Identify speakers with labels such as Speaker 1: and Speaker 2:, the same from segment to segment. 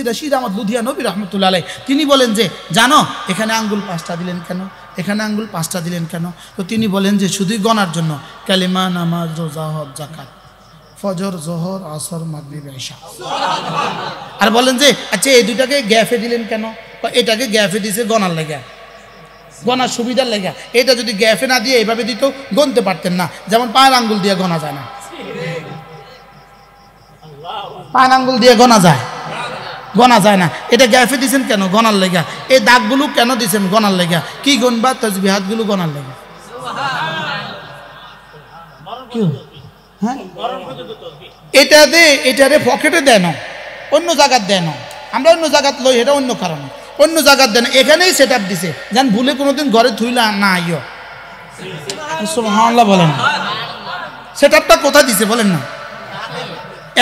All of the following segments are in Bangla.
Speaker 1: মুফতি রশিদ আহমদ লুধিয়া নবী রহমতুল্লা আলাই তিনি বলেন যে জানো এখানে আঙ্গুল পাঁচটা দিলেন কেন এখানে আঙ্গুল পাঁচটা দিলেন কেন তো তিনি বলেন যে শুধুই গণার জন্য ক্যালিমা নামাজ রোজা জাকাত ফজর জহর আসর মাগরিব বেশা আর বলেন যে আচ্ছা এই দুটাকে গ্যাফে দিলেন কেন এটাকে গ্যাফে দিছে গণার লেগা গণার সুবিধার লেগা এটা যদি গ্যাফে না দিয়ে এইভাবে দিত গণতে পারতেন না যেমন পায়ের আঙ্গুল দিয়ে গণা যায় না পায়ের আঙ্গুল দিয়ে গণা যায় গনা যায় না এটা গ্যাফে দিছেন কেন গনার লেগা এই দাগগুলো কেন দিছেন গনার লেগা কি গনবা তসবি হাতগুলো গনার লেগা হ্যাঁ? এটা দে এটারে পকেটে দেন অন্য জায়গার দেন আমরা অন্য জায়গাত লই এটা অন্য কারণ অন্য জায়গার দেন এখানেই সেট আপ দিছে যেন ভুলে কোনোদিন ঘরে থুইলা না আইয় বলেন সেট আপটা কোথায় দিছে বলেন না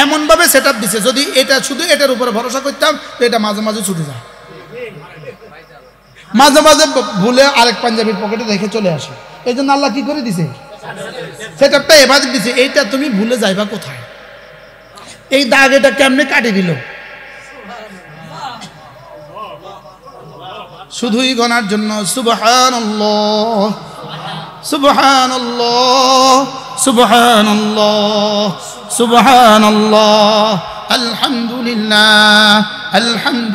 Speaker 1: এমনভাবে সেট আপ দিছে যদি এটা শুধু এটার উপরে ভরসা করতাম তো এটা মাঝে মাঝে ছুটে যায় মাঝে মাঝে ভুলে আরেক পাঞ্জাবির পকেটে রেখে চলে আসে এই জন্য আল্লাহ কি করে দিছে সেট আপটা এবার দিছে এইটা তুমি ভুলে যাইবা কোথায় এই দাগ এটা কেমনে কাটি দিল শুধুই গনার জন্য সুবহান সুবহান সুবহান সুবহান لله الحمد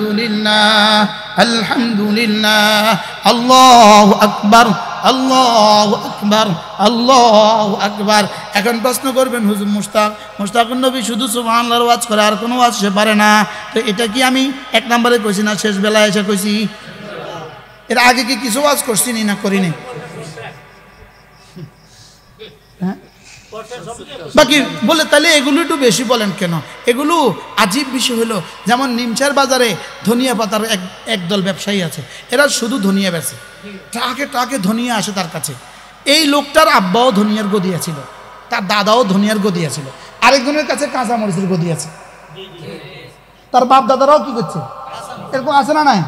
Speaker 1: لله আল্লাহ আকবর আল্লাহ আকবার আল্লাহ আকবার এখন প্রশ্ন করবেন হুজুর মুস্তাক মুস্তাকুর নবী শুধু সুবহানাল্লাহর ওয়াজ করে আর কোনো ওয়াজ সে পারে না তো এটা কি আমি এক নম্বরে কইছি না শেষ বেলায় এসে কইছি এর আগে কি কিছু ওয়াজ করছি না করিনি বাকি বলে তাহলে এগুলো একটু বেশি বলেন কেন এগুলো আজীব বিষয় হলো যেমন নিমচার বাজারে ধনিয়া পাতার এক একদল ব্যবসায়ী আছে এরা শুধু ধনিয়া বেছে ট্রাকে ট্রাকে ধনিয়া আসে তার কাছে এই লোকটার আব্বাও ধনিয়ার গদিয়া ছিল তার দাদাও ধনিয়ার গদিয়া ছিল আরেকজনের কাছে কাঁচা মরিচের গদি আছে তার বাপ দাদারাও কি করছে এরকম আছে না নাই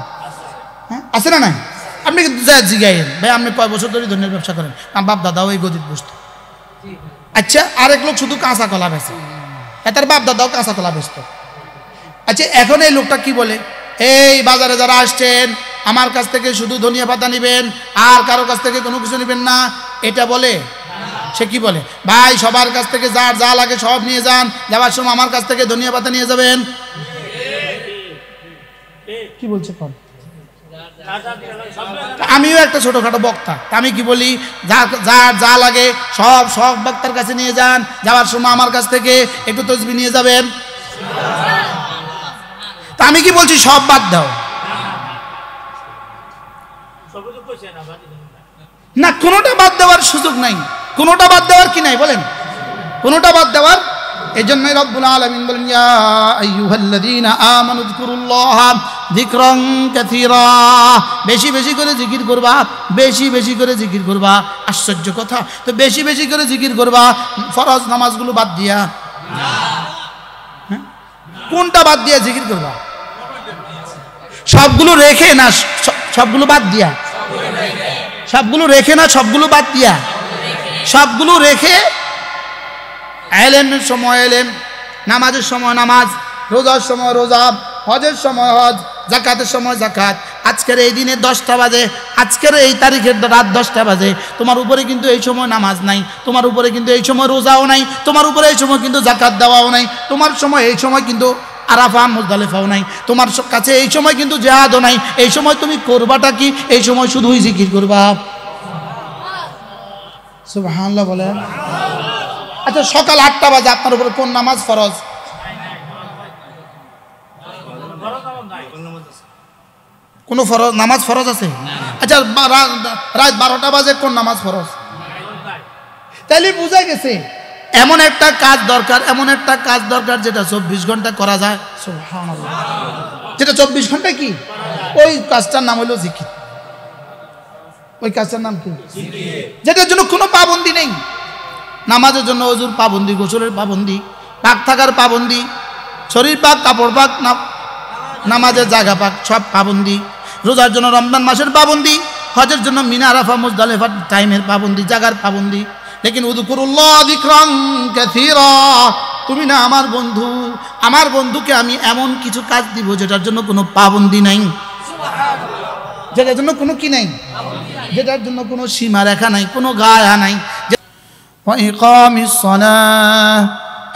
Speaker 1: হ্যাঁ আছে না নাই আপনি জিজ্ঞাসেন ভাই আপনি কয় বছর ধরে ধনিয়ার ব্যবসা করেন আমার বাপ দাদাও এই গদির বসতো আচ্ছা আরেক লোক শুধু কাঁচা কলা বেছে তার বাপ দাদাও কাঁচা কলা বেচত আচ্ছা এখন এই লোকটা কি বলে এই বাজারে যারা আসছেন আমার কাছ থেকে শুধু ধনিয়া পাতা নিবেন আর কারো কাছ থেকে কোনো কিছু নেবেন না এটা বলে সে কি বলে ভাই সবার কাছ থেকে যার যা লাগে সব নিয়ে যান যাওয়ার সময় আমার কাছ থেকে ধনিয়া পাতা নিয়ে যাবেন কি বলছে কম আমিও একটা ছোটখাটো বক্তা আমি কি বলি যা যা যা লাগে সব সব বক্তার কাছে নিয়ে যান যাওয়ার সময় আমার কাছ থেকে একটু তসবি নিয়ে যাবেন তা আমি কি বলছি সব বাদ দাও না কোনোটা বাদ দেওয়ার সুযোগ নাই কোনোটা বাদ দেওয়ার কি নাই বলেন কোনোটা বাদ দেওয়ার এজন্যই রব্বুল আলমিন বলেন ইয়া আইয়ুহাল্লাযীনা আমানু যিকরুল্লাহ যিকরান কাসীরা বেশি বেশি করে জিকির করবা বেশি বেশি করে জিকির করবা আশ্চর্য কথা তো বেশি বেশি করে জিকির করবা ফরজ নামাজগুলো বাদ দিয়া হ্যাঁ? কোনটা বাদ দিয়া জিকির করবা সবগুলো রেখে না সবগুলো বাদ দিয়া সবগুলো রেখে না সবগুলো বাদ দিয়া সবগুলো রেখে এলেমের সময় এলেন নামাজের সময় নামাজ রোজার সময় রোজা হজের সময় হজ জাকাতের সময় জাকাত আজকের এই দিনে দশটা বাজে আজকের এই তারিখের রাত দশটা বাজে তোমার উপরে কিন্তু এই সময় নামাজ নাই তোমার উপরে কিন্তু এই সময় রোজাও নাই তোমার উপরে এই সময় কিন্তু জাকাত দেওয়াও নাই তোমার সময় এই সময় কিন্তু আরাফা মুজালেফাও নাই তোমার কাছে এই সময় কিন্তু জেহাদও নাই এই সময় তুমি করবাটা কি এই সময় শুধুই জিকির করবা সুবাহ বলে আচ্ছা সকাল আটটা বাজে আপনার উপরে কোন নামাজ ফরজ কোন ফরজ নামাজ ফরজ আছে আচ্ছা রাত বারোটা বাজে কোন নামাজ ফরজ তাহলে বুঝা গেছে এমন একটা কাজ দরকার এমন একটা কাজ দরকার যেটা চব্বিশ ঘন্টা করা যায় যেটা চব্বিশ ঘন্টা কি ওই কাজটার নাম হলো জিকির ওই কাজটার নাম কি যেটার জন্য কোনো পাবন্দি নেই নামাজের জন্য অজুর পাবন্দি গোসলের পাবন্দি পাক থাকার পাবন্দি শরীর পাক কাপড় পাক নামাজের জায়গা পাক সব পাবন্দি রোজার জন্য রমজান মাসের পাবন্দি হজের জন্য মিনা রাফা মুজদালেফার টাইমের পাবন্দি জাগার পাবন্দি লেকিন উদুকুরুল্লাহ বিক্রম তুমি না আমার বন্ধু আমার বন্ধুকে আমি এমন কিছু কাজ দিব যেটার জন্য কোনো পাবন্দি নাই যেটার জন্য কোনো কি নাই যেটার জন্য কোনো সীমারেখা নাই কোনো গায়া নাই واقام الصلاه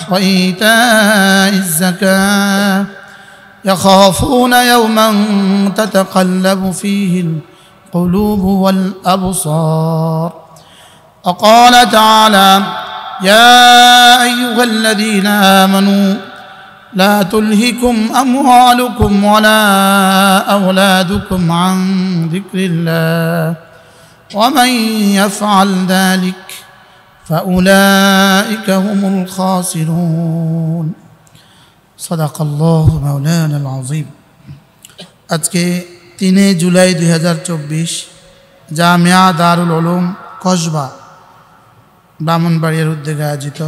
Speaker 1: وايتاء الزكاه يخافون يوما تتقلب فيه القلوب والابصار وقال تعالى يا ايها الذين امنوا لا تلهكم اموالكم ولا اولادكم عن ذكر الله ومن يفعل ذلك فأولئك هم الخاسرون صدق الله مولانا العظيم আজকে তিনে জুলাই দুই হাজার চব্বিশ জামিয়া দারুল ওলুম কসবা ব্রাহ্মণবাড়িয়ার উদ্যোগে আয়োজিত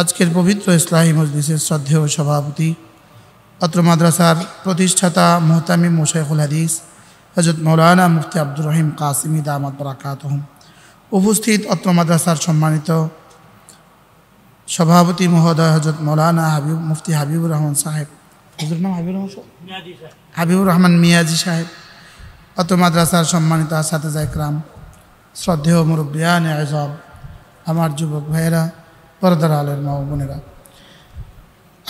Speaker 1: আজকের পবিত্র ইসলাহী মজলিসের শ্রদ্ধেয় সভাপতি অত্র মাদ্রাসার প্রতিষ্ঠাতা মোহতামিম মোশাইকুল হাদিস হজরত মৌলানা মুফতি আব্দুর রহিম কাসিমি দামাত বরাকাতহম উপস্থিত অত্র মাদ্রাসার সম্মানিত সভাপতি মহোদয় হজরত মৌলানা হাবিব মুফতি হাবিবুর রহমান সাহেব হজর নাম হাবিবুর রহমান হাবিবুর রহমান মিয়াজি সাহেব অত্র মাদ্রাসার সম্মানিত আসাতেজা একরাম শ্রদ্ধেয় মুরব্বিয়ান আজব আমার যুবক ভাইয়েরা পরদার আলের মা বোনেরা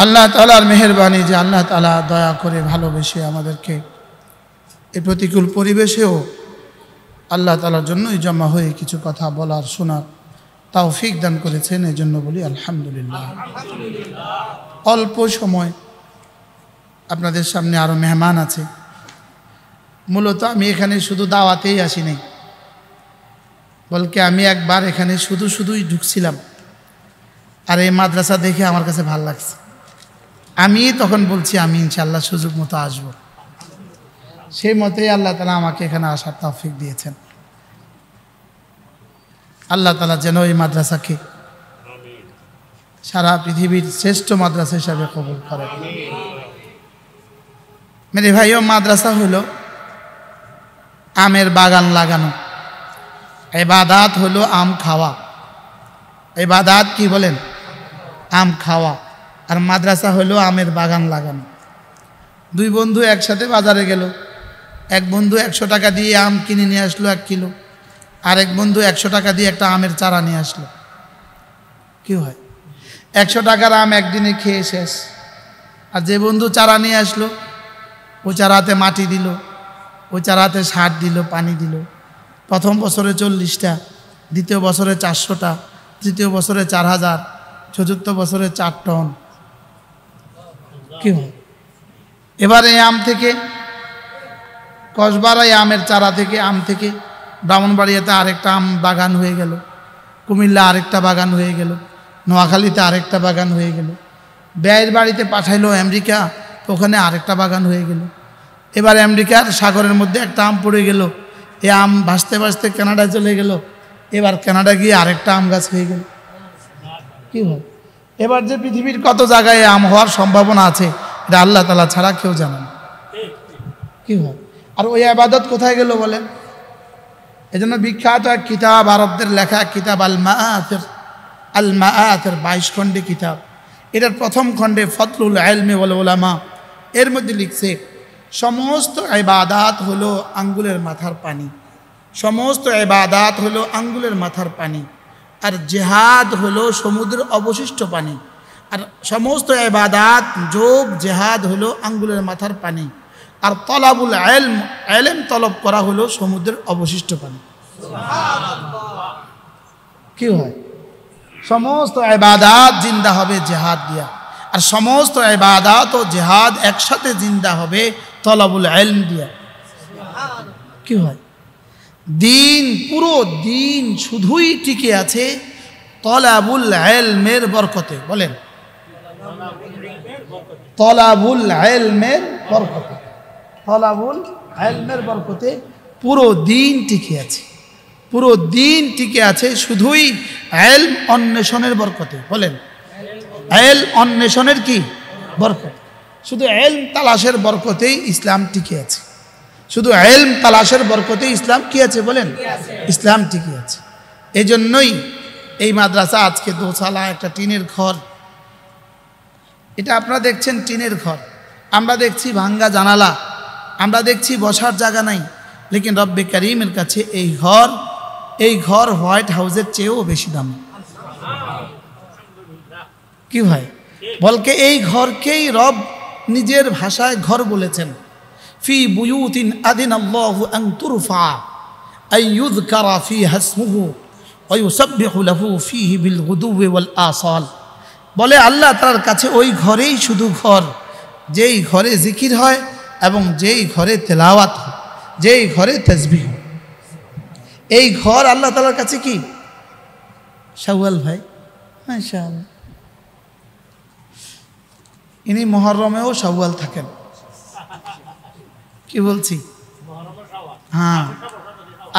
Speaker 1: আল্লাহ তালার মেহরবানি যে আল্লাহ তালা দয়া করে ভালোবেসে আমাদেরকে এই প্রতিকূল পরিবেশেও আল্লাহ তালার জন্যই জমা হয়ে কিছু কথা বলার শোনার ফিক দান করেছেন এই জন্য বলি আলহামদুলিল্লাহ অল্প সময় আপনাদের সামনে আরও মেহমান আছে মূলত আমি এখানে শুধু দাওয়াতেই আসিনি বলকে আমি একবার এখানে শুধু শুধুই ঢুকছিলাম আর এই মাদ্রাসা দেখে আমার কাছে ভাল লাগছে আমি তখন বলছি আমি ইনশাল্লাহ সুযোগ মতো আসবো সেই মতেই আল্লাহ তালা আমাকে এখানে আসার তৌফিক দিয়েছেন আল্লাহ তালা যেন এই মাদ্রাসাকে সারা পৃথিবীর শ্রেষ্ঠ মাদ্রাসা হিসাবে কবুল করে মেরে ভাইও মাদ্রাসা হলো আমের বাগান লাগানো এবাদাত হলো আম খাওয়া এবাদাত কি বলেন আম খাওয়া আর মাদ্রাসা হলো আমের বাগান লাগানো দুই বন্ধু একসাথে বাজারে গেল এক বন্ধু একশো টাকা দিয়ে আম কিনে নিয়ে আসলো এক কিলো আর এক বন্ধু একশো টাকা দিয়ে একটা আমের চারা নিয়ে আসলো কি হয় একশো টাকার আম একদিনে খেয়ে শেষ আর যে বন্ধু চারা নিয়ে আসলো ও চারাতে মাটি দিল ও চারাতে সার দিল পানি দিল প্রথম বছরে চল্লিশটা দ্বিতীয় বছরে চারশোটা তৃতীয় বছরে চার হাজার চতুর্থ বছরে চার টন কি হয় এবার এই আম থেকে কসবারায় আমের চারা থেকে আম থেকে ব্রাহ্মণবাড়িয়াতে আরেকটা আম বাগান হয়ে গেল কুমিল্লা আরেকটা বাগান হয়ে গেল নোয়াখালীতে আরেকটা বাগান হয়ে গেল ব্যয়ের বাড়িতে পাঠাইলো আমেরিকা ওখানে আরেকটা বাগান হয়ে গেল এবার আমেরিকার সাগরের মধ্যে একটা আম পড়ে গেল এ আম ভাসতে ভাসতে কানাডা চলে গেল এবার কানাডা গিয়ে আরেকটা আম গাছ হয়ে গেল কী হয় এবার যে পৃথিবীর কত জায়গায় আম হওয়ার সম্ভাবনা আছে এটা আল্লাহ তালা ছাড়া কেউ জানেন কী হয় আর ওই আবাদত কোথায় গেল বলেন এজন্য বিখ্যাত এক কিতাব আরবদের লেখা কিতাব আল মাআতের আল মাআতের বাইশ খণ্ডে কিতাব এটার প্রথম খণ্ডে ফতলুল আলমে বলে ওলামা এর মধ্যে লিখছে সমস্ত এবাদাত হলো আঙ্গুলের মাথার পানি সমস্ত এবাদাত হলো আঙ্গুলের মাথার পানি আর জেহাদ হলো সমুদ্রের অবশিষ্ট পানি আর সমস্ত এবাদাত যোগ জেহাদ হলো আঙ্গুলের মাথার পানি আর তলাবুল আলম আলেম তলব করা হলো সমুদ্রের অবশিষ্ট পানি কি হয় সমস্ত এবাদাত জিন্দা হবে জেহাদ দিয়া আর সমস্ত এবাদাত ও জেহাদ একসাথে জিন্দা হবে তলাবুল আলম দিয়া কি হয় দিন পুরো দিন শুধুই টিকে আছে তলাবুল আলমের বরকতে বলেন তলাবুল আলমের বরকতে তলাবুল আলমের বরকতে পুরো দিন টিকে আছে পুরো দিন টিকে আছে শুধুই আল অন্বেষণের বরকতে বলেন আল অন্বেষণের কি বরকত শুধু আল তালাশের বরকতেই ইসলাম টিকে আছে শুধু এলম তালাশের বরকতে ইসলাম কি আছে বলেন ইসলাম টিকে আছে এই জন্যই এই মাদ্রাসা আজকে দোসালা একটা টিনের ঘর এটা আপনারা দেখছেন টিনের ঘর আমরা দেখছি ভাঙ্গা জানালা আমরা দেখছি বসার জায়গা নাই লেকিন রব্বে করিমের কাছে এই ঘর এই ঘর হোয়াইট হাউসের চেয়েও বেশি দাম কি ভাই বলকে এই ঘরকেই রব নিজের ভাষায় ঘর বলেছেন ফি বুয়ুতিন আদিন আল্লাহ আং তুরফা ইউজ কারা ফি হাসমুহু অয়ুসব্বিহু লাহু ফিহি বিল গুদুবে ওয়াল আসল বলে আল্লাহ তার কাছে ওই ঘরেই শুধু ঘর যেই ঘরে জিকির হয় এবং যেই ঘরে তেলাওয়াত হোক যেই ঘরে তেজবি হোক এই ঘর আল্লাহ তালার কাছে কি শাহুয়াল ভাই হ্যাঁ ইনি মহরমেও শাহুয়াল থাকেন কি বলছি হ্যাঁ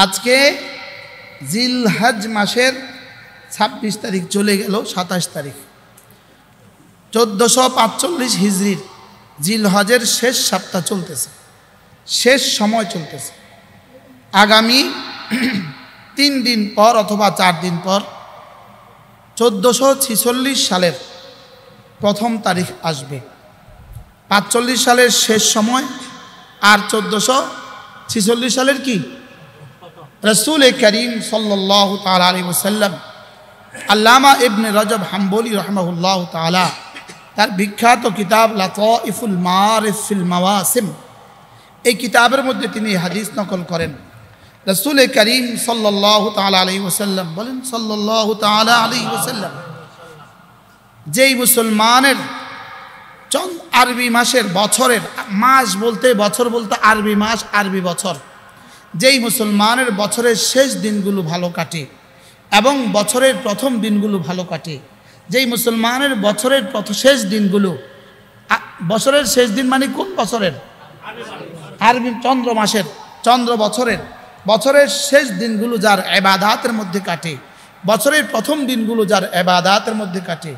Speaker 1: আজকে জিল হাজ মাসের ছাব্বিশ তারিখ চলে গেল সাতাশ তারিখ চোদ্দোশো পাঁচচল্লিশ হিজড়ির জিল হজের শেষ সপ্তাহ চলতেছে শেষ সময় চলতেছে আগামী তিন দিন পর অথবা চার দিন পর চোদ্দোশো সালের প্রথম তারিখ আসবে পাঁচচল্লিশ সালের শেষ সময় আর চোদ্দোশো ছিচল্লিশ সালের কি রসুল করিম সাল্লাহ তালা আলী ওসাল্লাম আল্লামা ইবনে রজব হাম্বলি রহমাহুল্লাহ তালা তার বিখ্যাত কিতাব লাতফুল মারিফুল মাওয়াসিম এই কিতাবের মধ্যে তিনি হাদিস নকল করেন রসুল করিম সাল্লাহ তালা আলী ওসাল্লাম বলেন সাল্লাহ তালা আলী ওসাল্লাম যেই মুসলমানের চন্দ আরবি মাসের বছরের মাস বলতে বছর বলতে আরবি মাস আরবি বছর যেই মুসলমানের বছরের শেষ দিনগুলো ভালো কাটে এবং বছরের প্রথম দিনগুলো ভালো কাটে যেই মুসলমানের বছরের শেষ দিনগুলো বছরের শেষ দিন মানে কোন বছরের আরবি চন্দ্র মাসের চন্দ্র বছরের বছরের শেষ দিনগুলো যার এবাদাতের মধ্যে কাটে বছরের প্রথম দিনগুলো যার এবাদাতের মধ্যে কাটে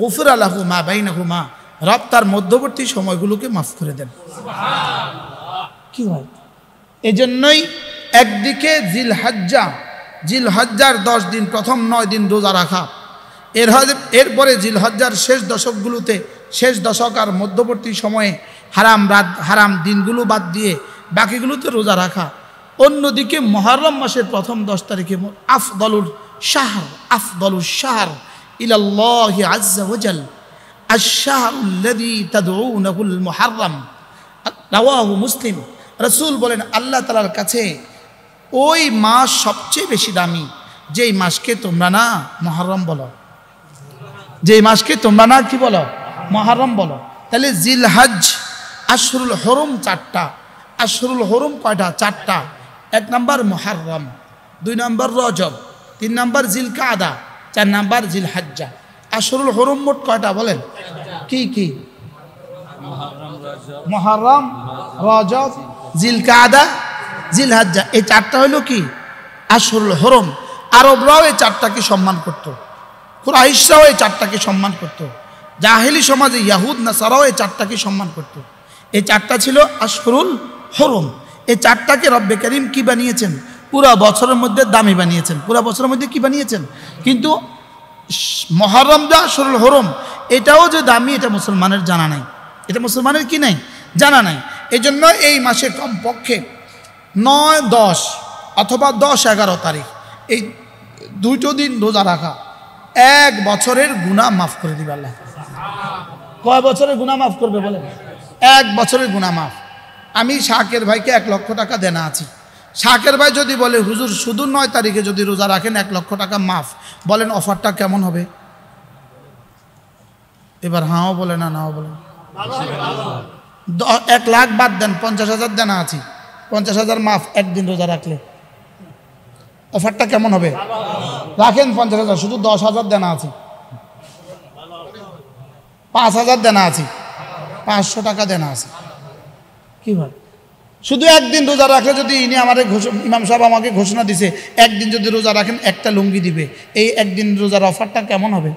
Speaker 1: গফুর আল্লাহ মা বাইনা হুমা রব তার মধ্যবর্তী সময়গুলোকে মাফ করে দেন কি হয় এজন্যই একদিকে জিল হাজ্জা জিল হজ্জার দশ দিন প্রথম নয় দিন রোজা রাখা এর এরপরে জিলহজ্জার শেষ দশকগুলোতে শেষ দশক আর মধ্যবর্তী সময়ে হারাম রাত হারাম দিনগুলো বাদ দিয়ে বাকিগুলোতে রোজা রাখা অন্যদিকে মহরম মাসের প্রথম দশ তারিখে আফদলুল শাহর আফদলুল শাহর ইলাল্লাহ আজ্জাল আশাহুল্লাদি তাদুল মহারম রাওয়াহু মুসলিম রসুল বলেন আল্লাহ তালার কাছে ওই মাস সবচেয়ে বেশি দামি যেই মাসকে তোমরা না মহরম বলো যে এই মাসকে তোমরা না কি বলো মহারম বলো তাহলে জিলহাজ আশরুল হরম চারটা আশরুল হরম কয়টা চারটা এক নম্বর মহারম দুই নম্বর রজব তিন নম্বর জিল কাদা চার নম্বর জিল হাজ্জা আশরুল হরম মোট কয়টা বলেন কি কি মহারম রজব জিল কাদা জিল হাজ্জা এই চারটা হলো কি আশরুল হরম আরবরাও এই চারটাকে সম্মান করতো কুরাইশরাও এই চারটাকে সম্মান করত। জাহেলি সমাজে ইয়াহুদ নাসারাও এই চারটাকে সম্মান করত। এই চারটা ছিল আশরুল হরম এই চারটাকে রব্বে করিম কী বানিয়েছেন পুরা বছরের মধ্যে দামি বানিয়েছেন পুরা বছরের মধ্যে কি বানিয়েছেন কিন্তু মহরম যা সরল হরম এটাও যে দামি এটা মুসলমানের জানা নাই এটা মুসলমানের কি নাই জানা নাই এই জন্য এই মাসে কমপক্ষে নয় দশ অথবা দশ এগারো তারিখ এই দুটো দিন রোজা রাখা এক বছরের গুণা মাফ করে দিবে আল্লাহ কয় বছরের গুণা মাফ করবে বলেন এক বছরের গুণা মাফ আমি শাকের ভাইকে এক লক্ষ টাকা দেনা আছি শাকের ভাই যদি বলে হুজুর শুধু নয় তারিখে যদি রোজা রাখেন এক লক্ষ টাকা মাফ বলেন অফারটা কেমন হবে এবার হাও বলে না নাও বলে এক লাখ বাদ দেন পঞ্চাশ হাজার দেনা আছি পঞ্চাশ হাজার মাফ একদিন রোজা রাখলে অফারটা কেমন হবে রাখেন পঞ্চাশ হাজার শুধু দশ হাজার দেনা আছে পাঁচ হাজার দেনা আছে পাঁচশো টাকা দেনা আছে কি ভাই শুধু একদিন রোজা রাখলে যদি ইনি আমার ইমাম সাহেব আমাকে ঘোষণা দিছে একদিন যদি রোজা রাখেন একটা লুঙ্গি দিবে এই একদিন রোজার অফারটা কেমন হবে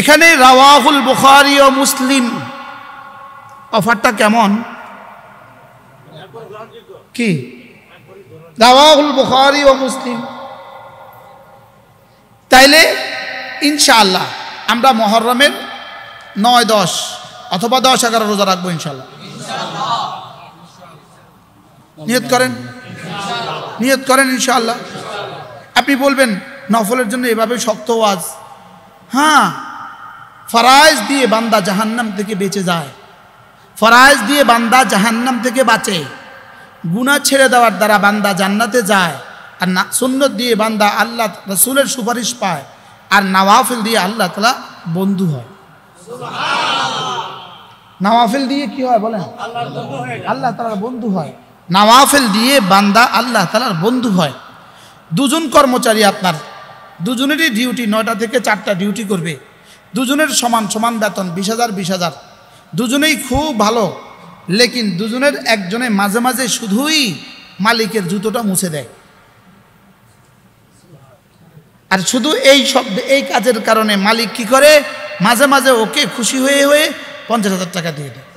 Speaker 1: এখানে রাওয়াহুল বুখারি ও মুসলিম অফারটা কেমন কি দাওয়াহুল বুখারি ও মুসলিম তাইলে ইনশাআল্লাহ আমরা মহরমের নয় দশ অথবা দশ এগারো রোজা রাখবো ইনশাল্লাহ নিয়ত করেন নিয়ত করেন ইনশাআল্লাহ আপনি বলবেন নফলের জন্য এভাবে শক্ত ওয়াজ হ্যাঁ ফরাইজ দিয়ে বান্দা জাহান্নাম থেকে বেঁচে যায় ফরাইজ দিয়ে বান্দা জাহান্নাম থেকে বাঁচে গুণা ছেড়ে দেওয়ার দ্বারা বান্দা জান্নাতে যায় আর না সুন্নত দিয়ে বান্দা আল্লাহ রসুলের সুপারিশ পায় আর নাওয়াফিল দিয়ে আল্লাহ তালা বন্ধু হয় নাওয়াফিল দিয়ে কি হয় বলেন আল্লাহ তালার বন্ধু হয় নাওয়াফিল দিয়ে বান্দা আল্লাহ তালার বন্ধু হয় দুজন কর্মচারী আপনার দুজনেরই ডিউটি নয়টা থেকে চারটা ডিউটি করবে দুজনের সমান সমান বেতন বিশ হাজার বিশ হাজার দুজনেই খুব ভালো লেকিন দুজনের একজনে মাঝে মাঝে শুধুই মালিকের জুতোটা মুছে দেয় আর শুধু এই শব্দ এই কাজের কারণে মালিক কি করে মাঝে মাঝে ওকে খুশি হয়ে হয়ে পঞ্চাশ হাজার টাকা দিয়ে দেয়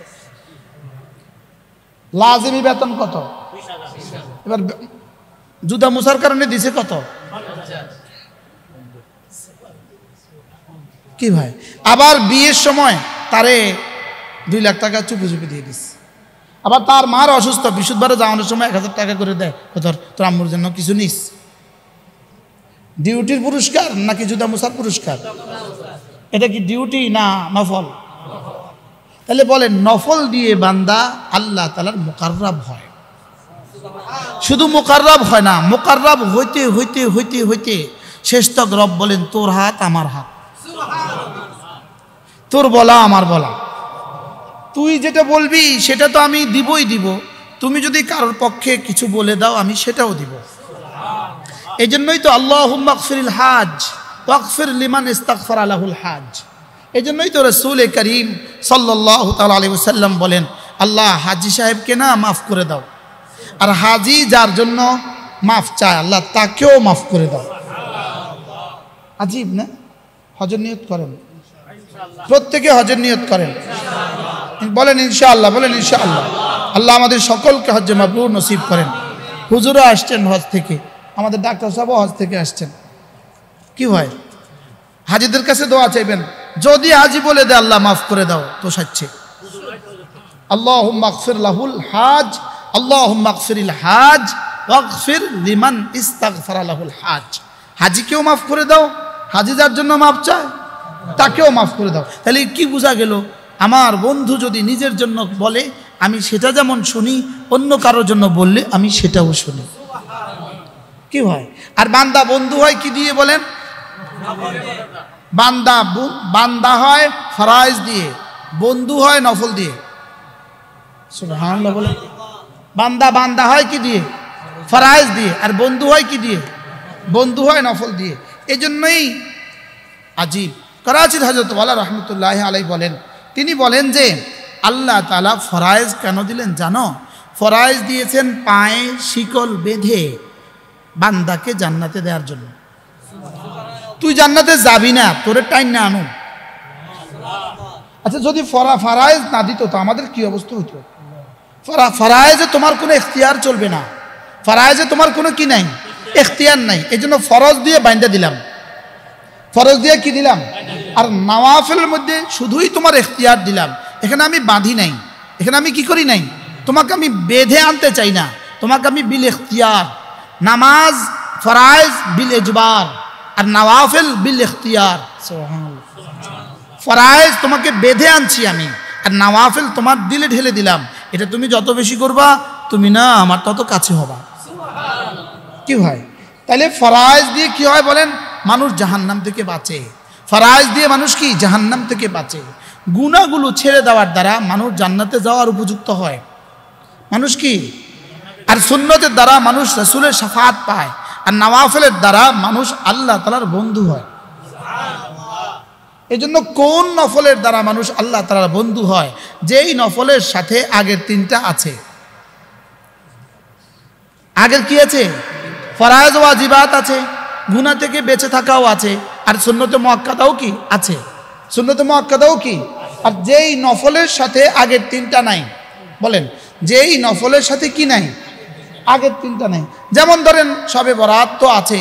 Speaker 1: লাজিমি বেতন কত এবার জুদা মুছার কারণে দিছে কত কি ভাই আবার বিয়ের সময় তারে দুই লাখ টাকা চুপি চুপি দিয়ে দিচ্ছে আবার তার মার অসুস্থ বিশুদ্ধবারে যাওয়ানোর সময় এক হাজার টাকা করে দেয় ধর তোর আম্মুর জন্য কিছু নিস ডিউটির পুরস্কার নাকি জুদা মুসার পুরস্কার এটা কি ডিউটি না নফল তাহলে বলে নফল দিয়ে বান্দা আল্লাহ তালার মোকাররাব হয় শুধু মোকাররাব হয় না মোকাররাব হইতে হইতে হইতে হইতে শেষ তক রব বলেন তোর হাত আমার হাত তোর বলা আমার বলা তুই যেটা বলবি সেটা তো আমি দিবই দিব তুমি যদি কারোর পক্ষে কিছু বলে দাও আমি সেটাও দিব এই জন্যই তো আল্লাহ হাজ ওয়াকফির লিমান ইস্তাকফর আলাহুল হাজ এই জন্যই তো রসুল করিম সাল্লাহ তাল আলী সাল্লাম বলেন আল্লাহ হাজি সাহেবকে না মাফ করে দাও আর হাজি যার জন্য মাফ চায় আল্লাহ তাকেও মাফ করে দাও আজিব না হজর নিয়ত করেন প্রত্যেকে হজর নিয়ত করেন বলেন ইনশাআল্লাহ বলেন ইনশাআল্লাহ আল্লাহ আমাদের সকলকে হজ্জে মাবরুর নসিব করেন হুজুরও আসছেন হজ থেকে আমাদের ডাক্তার সাহেবও হজ থেকে আসছেন কি হয় হাজিদের কাছে দোয়া চাইবেন যদি হাজি বলে দে আল্লাহ মাফ করে দাও তো সাচ্ছে আল্লাহ মাকফির লাহুল হাজ আল্লাহ মাকফিরিল হাজ ওয়াকফির লিমান ইস্তাগফার লাহুল হাজ হাজিকেও মাফ করে দাও হাজি যার জন্য মাফ চায় তাকেও মাফ করে দাও তাহলে কি বোঝা গেল আমার বন্ধু যদি নিজের জন্য বলে আমি সেটা যেমন শুনি অন্য কারোর জন্য বললে আমি সেটাও শুনি কি হয় আর বান্দা বন্ধু হয় কি দিয়ে বলেন বান্দা বান্দা হয় ফরাইজ দিয়ে বন্ধু হয় নফল দিয়ে বলে বান্দা বান্দা হয় কি দিয়ে ফরাইজ দিয়ে আর বন্ধু হয় কি দিয়ে বন্ধু হয় নফল দিয়ে এজন্যই আজিব করাচির হজরতওয়ালা রহমতুল্লাহ আলাই বলেন তিনি বলেন যে আল্লাহ তালা ফরায়েজ কেন দিলেন জানো ফরায়েজ দিয়েছেন পায়ে শিকল বেঁধে বান্দাকে জান্নাতে দেওয়ার জন্য তুই জান্নাতে যাবি না তোরে টাইম না আনো আচ্ছা যদি ফরা ফারায়েজ না দিত তো আমাদের কি অবস্থা হতো ফরা ফারায়েজে তোমার কোনো এখতিয়ার চলবে না ফারায়েজে তোমার কোনো কি নাই এখতিয়ার নাই এই জন্য ফরজ দিয়ে বাইন্দা দিলাম ফরজ দিয়ে কি দিলাম আর নওয়াফেলের মধ্যে শুধুই তোমার এখতিয়ার দিলাম এখানে আমি বাঁধি নাই এখানে আমি কি করি নাই তোমাকে আমি বেঁধে আনতে চাই না তোমাকে আমি বিল এখতিয়ার নামাজ ফরাইজ বিল এজবার আর নওয়াফেল বিল এখতিয়ার ফরাইজ তোমাকে বেঁধে আনছি আমি আর নওয়াফেল তোমার দিলে ঢেলে দিলাম এটা তুমি যত বেশি করবা তুমি না আমার তত কাছে হবা কি হয় তাহলে ফরাইজ দিয়ে কি হয় বলেন মানুষ জাহান্নাম থেকে বাঁচে ফরাজ দিয়ে মানুষ কি জাহান্নাম থেকে বাঁচে গুণাগুলো ছেড়ে দেওয়ার দ্বারা মানুষ জান্নাতে যাওয়ার উপযুক্ত হয় মানুষ কি আর সুন্নতের দ্বারা মানুষ রসুলের সাফাত পায় আর নওয়াফলের দ্বারা মানুষ আল্লাহ তালার বন্ধু হয় এই জন্য কোন নফলের দ্বারা মানুষ আল্লাহ তালার বন্ধু হয় যেই নফলের সাথে আগের তিনটা আছে আগের কি আছে ফরাজ ওয়াজিবাত আছে গুণা থেকে বেঁচে থাকাও আছে আর সুন্নতে মহাক্কাদাও কি আছে সুন্নতে মহাক্কাদাও কি আর যেই নফলের সাথে আগের তিনটা নাই বলেন যেই নফলের সাথে কি নাই আগের তিনটা নাই যেমন ধরেন সবে বরাত তো আছে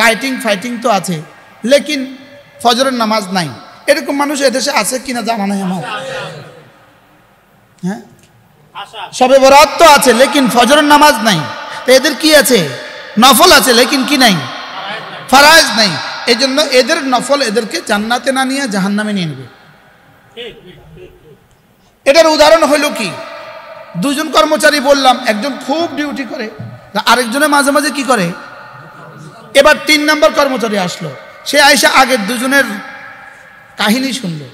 Speaker 1: লাইটিং ফাইটিং তো আছে লেকিন ফজরের নামাজ নাই এরকম মানুষ এদেশে আছে কিনা জানা নাই আমার হ্যাঁ সবে বরাত তো আছে লেকিন ফজরের নামাজ নাই তো এদের কি আছে নফল আছে লেকিন কি নাই ফারাজ নাই এই জন্য এদের নফল এদেরকে জান্নাতে না নিয়ে জাহান্নামে নিয়ে নেবে এটার উদাহরণ হইল কি দুজন কর্মচারী বললাম একজন খুব ডিউটি করে আরেকজনে মাঝে মাঝে কি করে এবার তিন নম্বর কর্মচারী আসলো সে আইসা আগের দুজনের কাহিনী শুনলো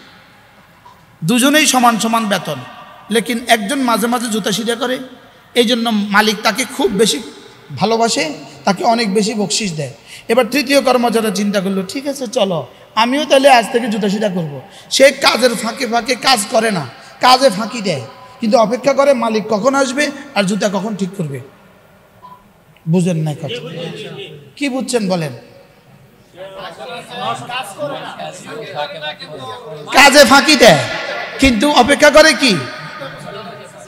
Speaker 1: দুজনেই সমান সমান বেতন লেকিন একজন মাঝে মাঝে জুতা সিজা করে এই জন্য মালিক তাকে খুব বেশি ভালোবাসে তাকে অনেক বেশি বকশিস দেয় এবার তৃতীয় কর্মচারী চিন্তা করলো ঠিক আছে চলো আমিও তাহলে আজ থেকে জুতা সিটা করবো সে কাজের ফাঁকে ফাঁকে কাজ করে না কাজে ফাঁকি দেয় কিন্তু অপেক্ষা করে মালিক কখন আসবে আর জুতা কখন ঠিক করবে বুঝেন নাই কথা কি বুঝছেন বলেন কাজে ফাঁকি দেয় কিন্তু অপেক্ষা করে কি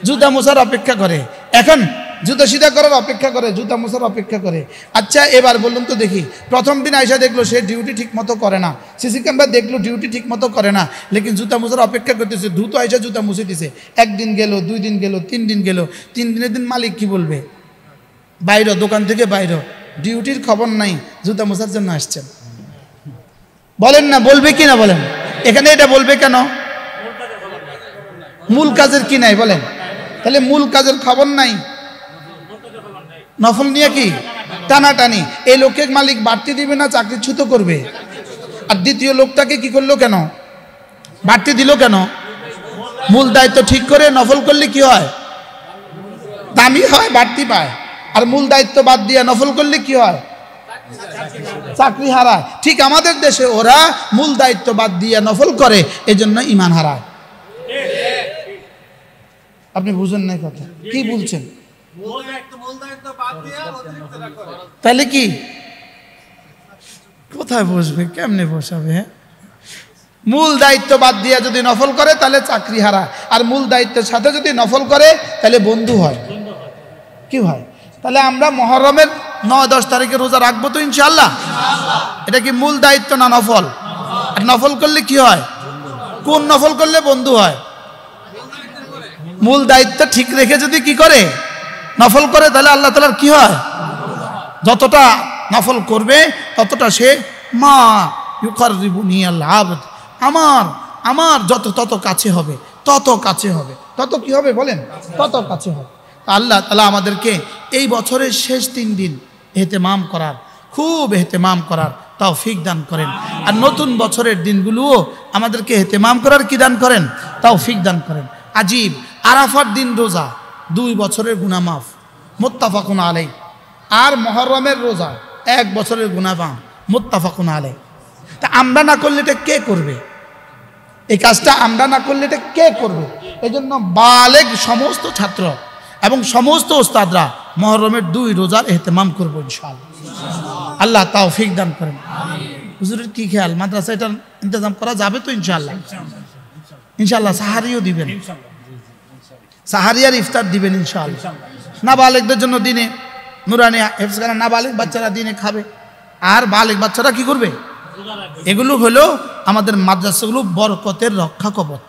Speaker 1: জুতা মোছার অপেক্ষা করে এখন জুতা সিধা করার অপেক্ষা করে জুতা মোছার অপেক্ষা করে আচ্ছা এবার বলুন তো দেখি প্রথম দিন আয়সা দেখলো সে ডিউটি ঠিক মতো করে না সিসি ক্যামেরা দেখলো ডিউটি ঠিক মতো করে না লেকিন জুতা মোছার অপেক্ষা করতেছে দ্রুত আয়সা জুতা মুছে দিছে একদিন গেল দুই দিন গেল তিন দিন গেল তিন দিনের দিন মালিক কি বলবে বাইর দোকান থেকে বাইর ডিউটির খবর নাই জুতা মোছার জন্য আসছেন বলেন না বলবে কি না বলেন এখানে এটা বলবে কেন মূল কাজের কি নাই বলেন তাহলে মূল কাজের খবর নাই নফল নিয়ে কি টানাটানি এই লোকের মালিক বাড়তি দিবে না ছুত করবে আর দ্বিতীয় লোকটাকে কি করলো কেন বাড়তি দিল কেন মূল দায়িত্ব ঠিক করে নফল করলে কি হয় দামি হয় বাড়তি পায় আর মূল দায়িত্ব বাদ দিয়ে নফল করলে কি হয় চাকরি হারায় ঠিক আমাদের দেশে ওরা মূল দায়িত্ব বাদ দিয়ে নফল করে এজন্য ইমান হারায় আপনি বুঝেন নাই কথা কি বলছেন তাহলে কি কোথায় বসবে কেমনে বসাবে হ্যাঁ মূল দায়িত্ব বাদ দিয়ে যদি নফল করে তাহলে চাকরি হারা আর মূল দায়িত্বের সাথে যদি নফল করে তাহলে বন্ধু হয় কি হয় তাহলে আমরা মহরমের নয় দশ তারিখে রোজা রাখবো তো ইনশাল্লাহ এটা কি মূল দায়িত্ব না নফল আর নফল করলে কি হয় কোন নফল করলে বন্ধু হয় মূল দায়িত্ব ঠিক রেখে যদি কি করে নফল করে তাহলে আল্লাহ তালার কি হয় যতটা নফল করবে ততটা সে মা ইউকার আমার আমার যত তত কাছে হবে তত কাছে হবে তত কি হবে বলেন তত কাছে হবে আল্লাহ তালা আমাদেরকে এই বছরের শেষ তিন দিন এহতেমাম করার খুব এহতেমাম করার তাও ফিক দান করেন আর নতুন বছরের দিনগুলোও আমাদেরকে এহতেমাম করার কি দান করেন তাও ফিক দান করেন আজীব আরাফার দিন রোজা দুই বছরের গুণামাফ মুত্তাফাকুন আলাই আর মহরমের রোজা এক বছরের গুনাফা মুত্তাফাকুন আলাই তা আমরা না করলে এটা কে করবে এই কাজটা আমরা না করলে এটা কে করবে এই জন্য বালেক সমস্ত ছাত্র এবং সমস্ত ওস্তাদরা মহরমের দুই রোজার এহতেমাম করবো ইনশাল আল্লাহ তাও ফিক দান করেন হুজুরের কি খেয়াল মাদ্রাসা এটা ইন্তজাম করা যাবে তো ইনশাল্লাহ ইনশাল্লাহ সাহারিও দিবেন সাহারিয়ার ইফতার দিবেন ইনশাল্লাহ নাবালেকদের জন্য দিনে নুরানি না নাবালেক বাচ্চারা দিনে খাবে আর বালেক বাচ্চারা কি করবে এগুলো হলো আমাদের মাদ্রাসাগুলো বরকতের রক্ষা কবচ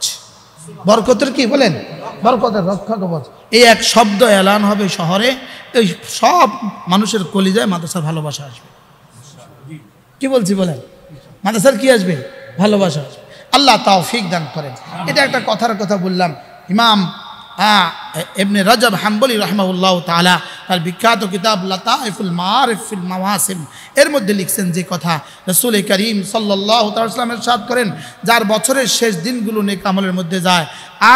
Speaker 1: বরকতের কি বলেন বরকতের রক্ষা কবচ এই এক শব্দ এলান হবে শহরে এই সব মানুষের কলিজায় মাদ্রাসার ভালোবাসা আসবে কি বলছি বলেন মাদ্রাসার কি আসবে ভালোবাসা আসবে আল্লাহ তাও ফিক দান করেন এটা একটা কথার কথা বললাম ইমাম হ্যাঁ, এমনি রজব হাম্বলি রহমাউল্লাহ তালা তার বিখ্যাত কিতাব লতাফুল মারিফুল মাসিম এর মধ্যে লিখছেন যে কথা রসুল করিম সাল্লাহ তালামের সাদ করেন যার বছরের শেষ দিনগুলো নেকামলের মধ্যে যায়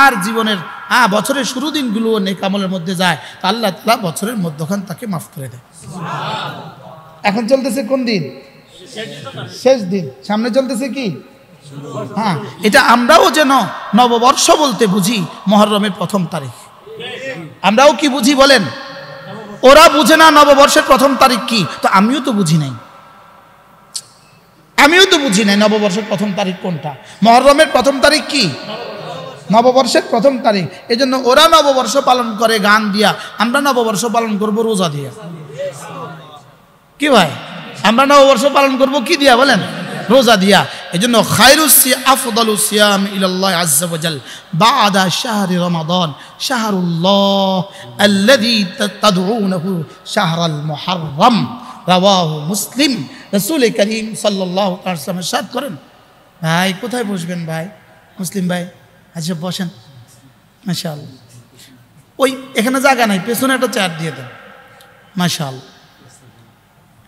Speaker 1: আর জীবনের হ্যাঁ বছরের শুরু দিনগুলোও নেকামলের মধ্যে যায় আল্লাহ তালা বছরের মধ্যখান তাকে মাফ করে দেয় এখন চলতেছে কোন দিন শেষ দিন সামনে চলতেছে কি হ্যাঁ এটা আমরাও যেন নববর্ষ বলতে বুঝি মহরমের প্রথম তারিখ আমরাও কি বুঝি বলেন ওরা বুঝে না নববর্ষের প্রথম তারিখ কি তো আমিও তো বুঝি নাই আমিও তো বুঝি নাই নববর্ষের প্রথম তারিখ কোনটা মহরমের প্রথম তারিখ কি নববর্ষের প্রথম তারিখ এই জন্য ওরা নববর্ষ পালন করে গান দিয়া আমরা নববর্ষ পালন করবো রোজা দিয়া কি ভাই আমরা নববর্ষ পালন করবো কি দিয়া বলেন রোজা দিয়া এই জন্য খায়রুসি আফদালুসিয়াম ইল্লাহ আজ্জাল বা আদা শাহরি রমাদন শাহরুল্লাহ আল্লাদি তাদউনহু শাহরাল মুহাররম রাহ মুসলিম রসুল করিম সাল্লাল্লাহু সাদ করেন ভাই কোথায় বসবেন ভাই মুসলিম ভাই আচ্ছা বসেন মাশাল ওই এখানে জায়গা নাই পেছনে একটা চার দিয়ে দেন মাশাল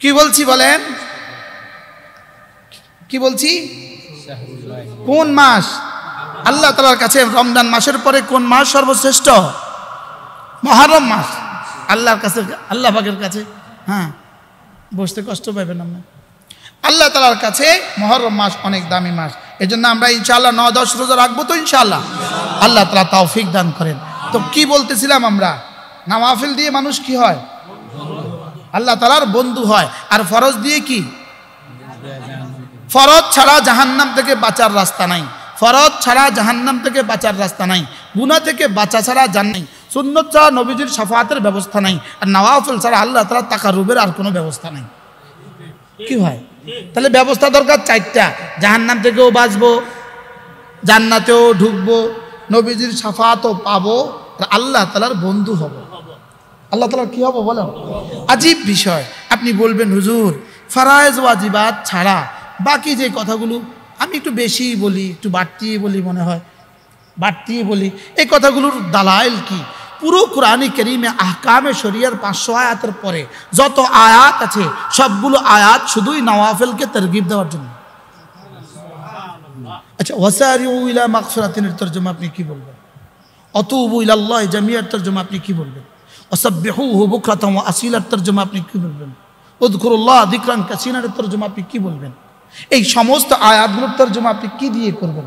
Speaker 1: কি বলছি বলেন কি বলছি কোন মাস আল্লাহ তালার কাছে রমজান মাসের পরে কোন মাস সর্বশ্রেষ্ঠ মহারম মাস আল্লাহর কাছে আল্লাহ ভাগের কাছে হ্যাঁ বসতে কষ্ট পাবেন আমরা আল্লাহ তালার কাছে মহরম মাস অনেক দামি মাস এই জন্য আমরা ইনশাআল্লাহ ন দশ রোজা রাখবো তো ইনশাআল্লাহ আল্লাহ তালা ফিক দান করেন তো কি বলতেছিলাম আমরা নামাফিল দিয়ে মানুষ কি হয় আল্লাহ তালার বন্ধু হয় আর ফরজ দিয়ে কি ফরজ ছাড়া জাহান্নাম থেকে বাঁচার রাস্তা নাই ফরজ ছাড়া জাহান্নাম থেকে বাঁচার রাস্তা নাই গুনা থেকে বাঁচা ছাড়া জান নাই সুন্নত ছাড়া নবীজির সাফাতের ব্যবস্থা নাই আর নওয়াফুল ছাড়া আল্লাহ তালা রুবের আর কোনো ব্যবস্থা নাই কি হয় তাহলে ব্যবস্থা দরকার চারটা জাহান্নাম থেকেও বাঁচবো জান্নাতেও ঢুকবো নবীজির সাফাতও পাবো আর আল্লাহ তালার বন্ধু হব আল্লাহ তালার কি হবো বলো আজীব বিষয় আপনি বলবেন হুজুর ফারায়জ ওয়াজিবাদ ছাড়া বাকি যে কথাগুলো আমি একটু বেশিই বলি একটু বাড়তিই বলি মনে হয় বাড়তিই বলি এই কথাগুলোর দালাইল কি পুরো কোরআন করিমে আহকামে শরিয়ার পাঁচশো আয়াতের পরে যত আয়াত আছে সবগুলো আয়াত শুধুই নওয়াফেলকে তরগিব দেওয়ার জন্য আচ্ছা উইলা মাকসুরাতিনের তর্জমা আপনি কি বলবেন অতুবু ইলাল্লাহ জামিয়ার তর্জমা আপনি কি বলবেন অসভ্যহু বুকরাতম আসিলার তর্জমা আপনি কি বলবেন উদ্ঘুরুল্লাহ দিকরান কাসিনারের তর্জমা আপনি কি বলবেন এই সমস্ত আয়াতগুলোর তর্জমা আপনি কি দিয়ে করবেন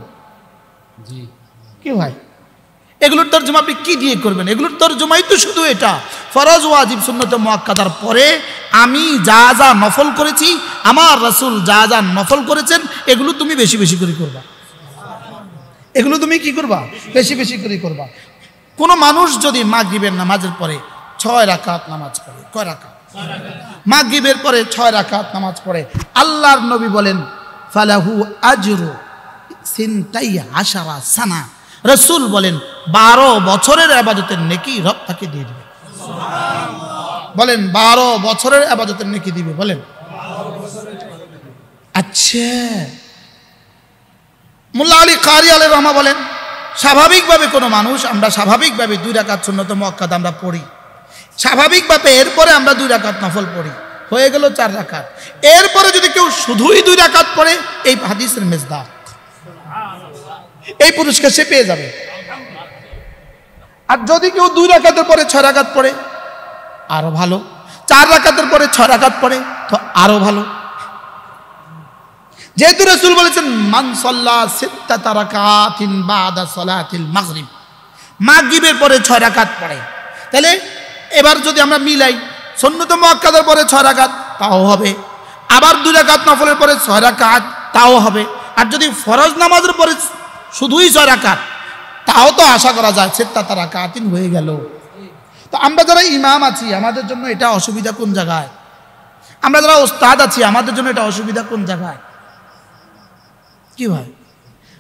Speaker 1: কি ভাই এগুলোর তর্জমা আপনি কি দিয়ে করবেন এগুলোর তর্জমাই তো শুধু এটা ফরজ আজিব সুন্নত মোয়াক্কাদার পরে আমি যা যা নফল করেছি আমার রাসুল যা যা নফল করেছেন এগুলো তুমি বেশি বেশি করে করবা এগুলো তুমি কি করবা বেশি বেশি করে করবা কোনো মানুষ যদি মাগরিবের নামাজের পরে ছয় রাখাত নামাজ পড়ে কয় রাকাত মাগরিবের পরে ছয় রাখাত নামাজ পড়ে আল্লাহর নবী বলেন ফালাহু আজরু সিনতাই আশারা সানা রসুল বলেন বারো বছরের আবাদতের নেকি রব তাকে দিয়ে দিবে বলেন বারো বছরের আবাদতের নেকি দিবে বলেন আচ্ছা মোল্লা আলী কারি আল রহমা বলেন স্বাভাবিকভাবে কোনো মানুষ আমরা স্বাভাবিকভাবে দুই রাকাত শূন্যত মক্কাদ আমরা পড়ি স্বাভাবিকভাবে এরপরে আমরা দুই রাখাত নফল পড়ি হয়ে গেল চার রাখাত এরপরে যদি কেউ শুধুই দুই রাখাত পড়ে এই হাদিসের মেজদাক এই পুরস্কার সে পেয়ে যাবে আর যদি কেউ দুই রাখাতের পরে ছয় রাখাত পড়ে আরো ভালো চার রাখাতের পরে ছয় রাখাত পড়ে তো আরো ভালো যেহেতু রসুল বলেছেন মানসল্লা সিত্তা তারাকাতিন বাদা সলাতিল মাগরিব মাগরিবের পরে ছয় রাখাত পড়ে তাহলে এবার যদি আমরা মিলাই সন্ন্যত মহাকাদের পরে ছয় রাখাত তাও হবে আবার দুই রাখাত নফলের পরে ছয় রাখাত তাও হবে আর যদি ফরজ নামাজের পরে শুধুই ছয় রাখাত তাও তো আশা করা যায় সেটা তারা কাতিন হয়ে গেল তো আমরা যারা ইমাম আছি আমাদের জন্য এটা অসুবিধা কোন জায়গায় আমরা যারা ওস্তাদ আছি আমাদের জন্য এটা অসুবিধা কোন জায়গায় কি ভাই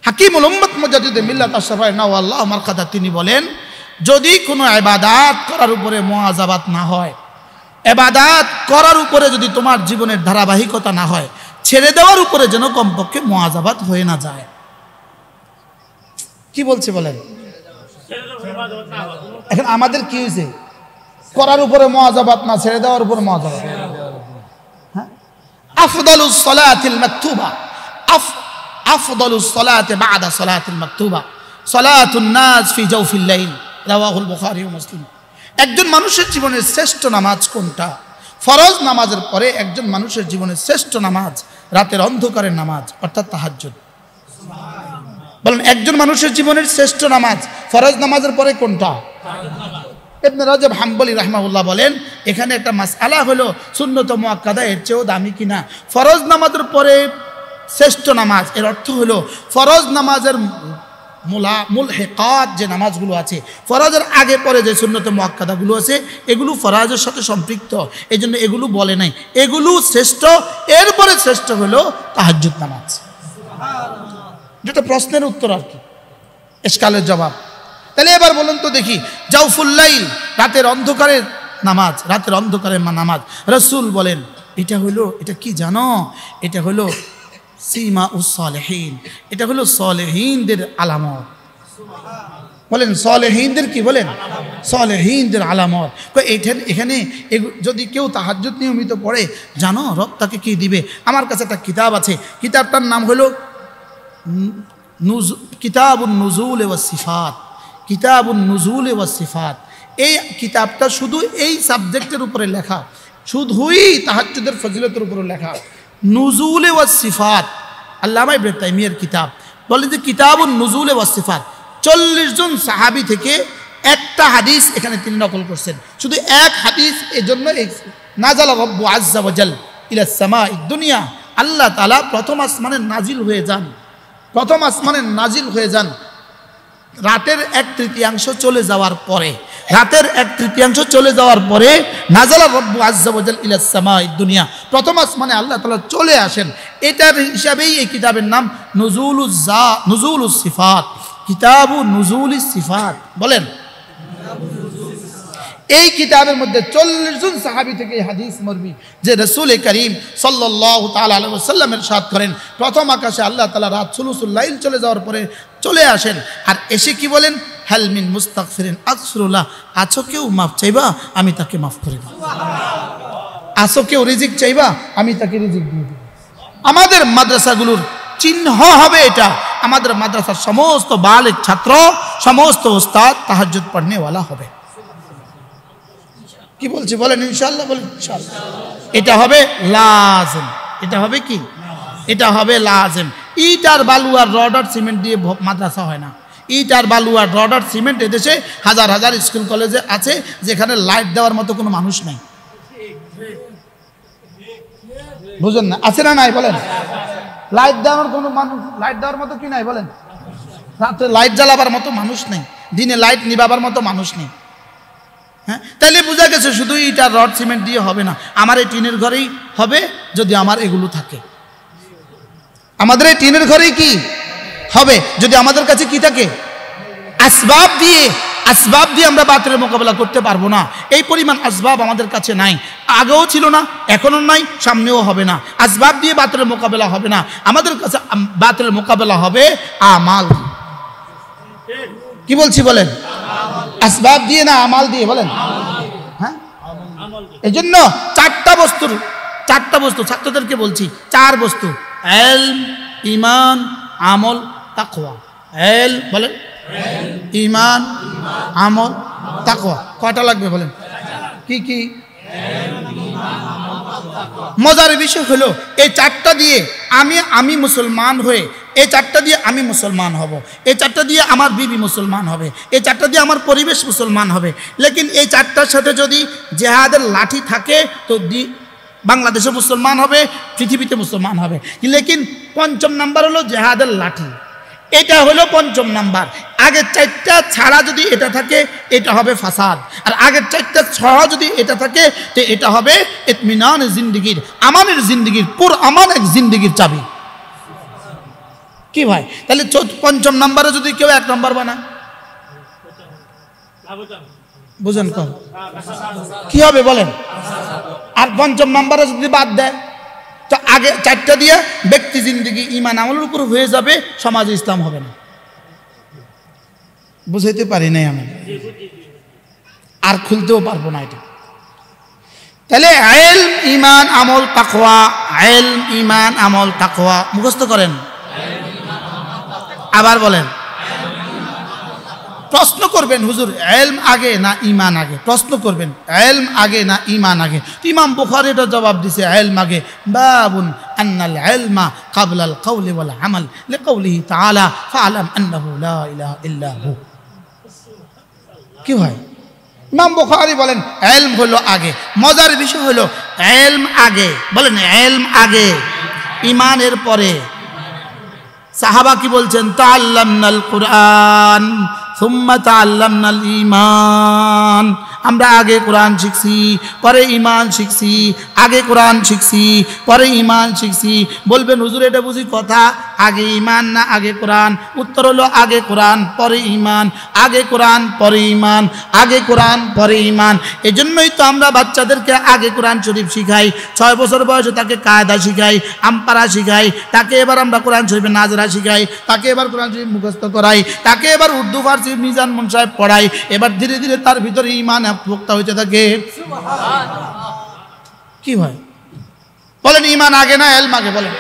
Speaker 1: হাকিম উলম্মত মজাদুদ্দিন মিল্লাত আশরাফ নাও আল্লাহ আমার কথা তিনি বলেন যদি কোনো এবাদাত করার উপরে মহাজাবাত না হয় এবাদাত করার উপরে যদি তোমার জীবনের ধারাবাহিকতা না হয় ছেড়ে দেওয়ার উপরে যেন কমপক্ষে মহাজাবাত হয়ে না যায় কি বলছে বলেন এখন আমাদের কি হয়েছে করার উপরে মহাজাবাত না ছেড়ে দেওয়ার উপরে মহাজাবাত হ্যাঁ আফদালুস সলাতিল মাকতুবা আফ আফদালুস সলাতে বাদা সলাতিল মাকতুবা সলাতুন নাস ফি জাওফিল লাইল রাওয়াহুল বুখারি মুসলিম একজন মানুষের জীবনের শ্রেষ্ঠ নামাজ কোনটা ফরজ নামাজের পরে একজন মানুষের জীবনের শ্রেষ্ঠ নামাজ রাতের অন্ধকারের নামাজ অর্থাৎ তাহাজ্জুদ বলেন একজন মানুষের জীবনের শ্রেষ্ঠ নামাজ ফরজ নামাজের পরে কোনটা ইবনে রাজব হাম্বলি রাহমাউল্লাহ বলেন এখানে একটা মাসআলা হলো সুন্নত মুআক্কাদা এর চেয়েও দামি কিনা ফরজ নামাজের পরে শ্রেষ্ঠ নামাজ এর অর্থ হলো ফরজ নামাজের মুলা মুল হেকাত যে নামাজগুলো আছে ফরাজের আগে পরে যে সুন্নত মহাক্কাদাগুলো আছে এগুলো ফরাজের সাথে সম্পৃক্ত এই জন্য এগুলো বলে নাই এগুলো শ্রেষ্ঠ এরপরে শ্রেষ্ঠ হলো তাহাজুদ নামাজ যেটা প্রশ্নের উত্তর আর কি এসকালের জবাব তাহলে এবার বলুন তো দেখি জাউফুল্লাইল রাতের অন্ধকারের নামাজ রাতের অন্ধকারের নামাজ রসুল বলেন এটা হলো এটা কি জানো এটা হলো সিমা উসলেহীন এটা হলো সলেহীনদের আলামত বলেন সলেহীনদের কি বলেন সলেহীনদের আলামত এটার এখানে যদি কেউ তাহাজুদ নিয়মিত পড়ে জানো রব তাকে কী দিবে আমার কাছে একটা কিতাব আছে কিতাবটার নাম হলো নুজ কিতাবুন নজুল এ সিফাত কিতাব নজুল এ সিফাত এই কিতাবটা শুধু এই সাবজেক্টের উপরে লেখা শুধুই তাহাজুদের ফজিলতের উপরে লেখা নুজুলে ওয়াসিফাত আল্লামা ইবনে তাইমিয়ার কিতাব বলে যে কিতাবুন নুজুলে ওয়াসিফাত চল্লিশ জন সাহাবি থেকে একটা হাদিস এখানে তিনি নকল করছেন শুধু এক হাদিস এজন্য নাজাল রব্বু ইলা ইলাসমা দুনিয়া আল্লাহ তালা প্রথম আসমানের নাজিল হয়ে যান প্রথম আসমানের নাজিল হয়ে যান রাতের এক তৃতীয়াংশ চলে যাওয়ার পরে রাতের এক তৃতীয়াংশ চলে যাওয়ার পরে নাজালা রব্বু আজাল ইলাসামা দুনিয়া প্রথম আসমানে আল্লাহ তালা চলে আসেন এটার হিসাবেই এই কিতাবের নাম নজুলুজ্জা নজুলুস সিফাত কিতাবু নজুল সিফাত বলেন এই কিতাবের মধ্যে চল্লিশ জন সাহাবি থেকে হাদিস মর্মি যে রসুল করিম সাল্লাহ তাল আলম সাল্লামের সাদ করেন প্রথম আকাশে আল্লাহ তালা রাত সুলুসুল্লাইল চলে যাওয়ার পরে চলে আসেন আর এসে কি বলেন হ্যালমিন মুস্তাক ফিরেন আকসরুল্লাহ আছো কেউ মাফ চাইবা আমি তাকে মাফ করে দেব আছো কেউ রিজিক চাইবা আমি তাকে রিজিক দিয়ে দেব আমাদের মাদ্রাসাগুলোর চিহ্ন হবে এটা আমাদের মাদ্রাসার সমস্ত বালেক ছাত্র সমস্ত ওস্তাদ তাহাজ পড়নেওয়ালা হবে কি বলছি বলেন ইনশাল্লাহ বলেন ইনশাল্লাহ এটা হবে লাজম এটা হবে কি এটা হবে লাজেম ইট আর বালু আর রড আর সিমেন্ট দিয়ে মাদ্রাসা হয় না ইট আর বালু আর রড আর সিমেন্ট এদেশে হাজার হাজার স্কুল কলেজে আছে যেখানে লাইট দেওয়ার মতো কোনো মানুষ নেই বুঝলেন না আছে না নাই বলেন লাইট দেওয়ার কোনো মানুষ লাইট দেওয়ার মতো কি নাই বলেন রাত্রে লাইট জ্বালাবার মতো মানুষ নেই দিনে লাইট নিবাবার মতো মানুষ নেই হ্যাঁ তাইলে বোঝা গেছে শুধু ইট আর রড সিমেন্ট দিয়ে হবে না আমার এই টিনের ঘরেই হবে যদি আমার এগুলো থাকে আমাদের এই টিনের ঘরেই কি হবে যদি আমাদের কাছে কি থাকে আসবাব দিয়ে আসবাব দিয়ে আমরা বাতিলের মোকাবেলা করতে পারবো না এই পরিমাণ আসবাব আমাদের কাছে নাই আগেও ছিল না এখনও নাই সামনেও হবে না আসবাব দিয়ে বাতিলের মোকাবেলা হবে না আমাদের কাছে বাতিলের মোকাবেলা হবে আমাল কি বলছি বলেন আসবাব দিয়ে না আমাল দিয়ে বলেন হ্যাঁ এই জন্য চারটা বস্তুর চারটা বস্তু ছাত্রদেরকে বলছি চার বস্তু এল ইমান আমল তাকোয়া এল বলেন ইমান আমল তাকোয়া কয়টা লাগবে বলেন কি কি মজার বিষয় হলো এই চারটা দিয়ে আমি আমি মুসলমান হয়ে এই চারটা দিয়ে আমি মুসলমান হব এই চারটা দিয়ে আমার বিবি মুসলমান হবে এই চারটা দিয়ে আমার পরিবেশ মুসলমান হবে লেকিন এই চারটার সাথে যদি জেহাদের লাঠি থাকে তো বাংলাদেশে মুসলমান হবে পৃথিবীতে মুসলমান হবে লেকিন পঞ্চম নাম্বার হলো জেহাদের লাঠি এটা হলো পঞ্চম নাম্বার আগের চারটা ছাড়া যদি এটা থাকে এটা হবে ফাসাদ আর আগের চারটা ছড়া যদি এটা থাকে তো এটা হবে ইতমিনান জিন্দগির আমানের জিন্দগির পুর আমান এক জিন্দগির চাবি কি ভাই তাহলে পঞ্চম নাম্বারে যদি কেউ এক নাম্বার বানায় বুঝেন কম কি হবে বলেন আর পঞ্চম নম্বরে যদি বাদ দেয় তো আগে চারটা দিয়ে ব্যক্তি জিন্দিগি ইমান আমলের উপর হয়ে যাবে সমাজ ইসলাম হবে না বুঝাইতে পারি নাই আমি আর খুলতেও পারবো না এটা তাহলে আয়েল ইমান আমল তাকোয়া আয়েল ইমান আমল তাকোয়া মুখস্থ করেন আবার বলেন প্রশ্ন করবেন হুজুর এলম আগে না ইমান আগে প্রশ্ন করবেন এলম আগে না ইমান আগে ইমাম বুখার এটা জবাব দিছে এলম আগে বাবুন আন্নাল এলমা কাবলাল কৌলি ওয়াল আমাল লে কৌলি তালা ফালাম আন্নাহু লা ইলাহা হু কি হয় ইমাম বুখারি বলেন এলম হলো আগে মজার বিষয় হলো এলম আগে বলেন এলম আগে ইমানের পরে সাহাবা কি বলছেন তাল্লাম কুরআন ثم تعلمنا الايمان আমরা আগে কোরআন শিখছি পরে ইমান শিখছি আগে কোরআন শিখছি পরে ইমান শিখছি বলবেন হুজুর এটা বুঝি কথা আগে ইমান না আগে কোরআন উত্তর হলো আগে কোরআন পরে ইমান আগে কোরআন পরে ইমান আগে কোরআন পরে ইমান এজন্যই তো আমরা বাচ্চাদেরকে আগে কোরআন শরীফ শিখাই ছয় বছর বয়সে তাকে কায়দা শিখাই আমপারা শিখাই তাকে এবার আমরা কোরআন শরীফে নাজরা শিখাই তাকে এবার কোরআন শরীফ মুখস্থ করাই তাকে এবার উর্দু ফার্সি মিজান সাহেব পড়াই এবার ধীরে ধীরে তার ভিতরে ইমান আয়াত বক্তা হইতে থাকে কি হয় বলেন ইমান আগে না এলম আগে বলেন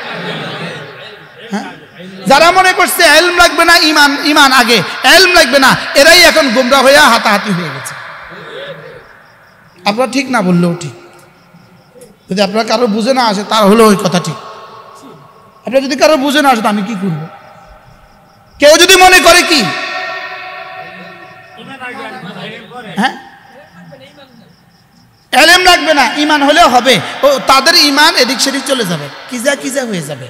Speaker 1: হ্যাঁ? যারা মনে করছে এলম লাগবে না ইমান ইমান আগে এলম লাগবে না এরাই এখন গুমরা হইয়া হাতাহাতি হয়ে গেছে আপনারা ঠিক না বললেও ঠিক যদি আপনার কারো বুঝে না আসে তার হলো ওই কথা ঠিক আপনার যদি কারো বুঝে না আসে আমি কি করব কেউ যদি মনে করে কি হ্যাঁ এলেম লাগবে না ইমান হলেও হবে ও তাদের ইমান এদিক সেদিক চলে যাবে কিজা কিজা হয়ে যাবে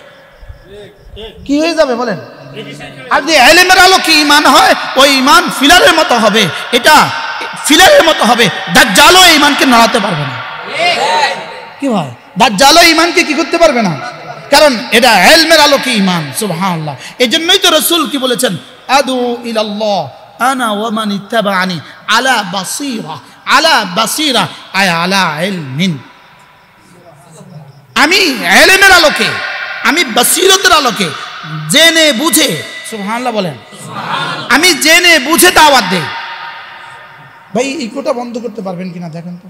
Speaker 1: কি হয়ে যাবে বলেন
Speaker 2: আর যে এলেমের আলো কি
Speaker 1: ইমান হয় ওই ইমান ফিলারের মতো হবে এটা ফিলারের মতো হবে দাজ্জালও ইমানকে নাড়াতে পারবে না কি হয় দাজ্জালও ইমানকে কি করতে পারবে না কারণ এটা এলমের আলো কি ইমান সুবহানাল্লাহ এই জন্যই তো রসুল কি বলেছেন আদু ইলাল্লাহ আনা ওয়ামান ইত্তাবানি আলা বাসিরা আলা বাসিরা আয় আলা মিন আমি এলেমের আলোকে আমি বাসিরতের আলোকে জেনে বুঝে সুবহানাল্লাহ বলেন আমি জেনে বুঝে দাওয়াত দেই ভাই ইকোটা বন্ধ করতে পারবেন কিনা দেখেন তো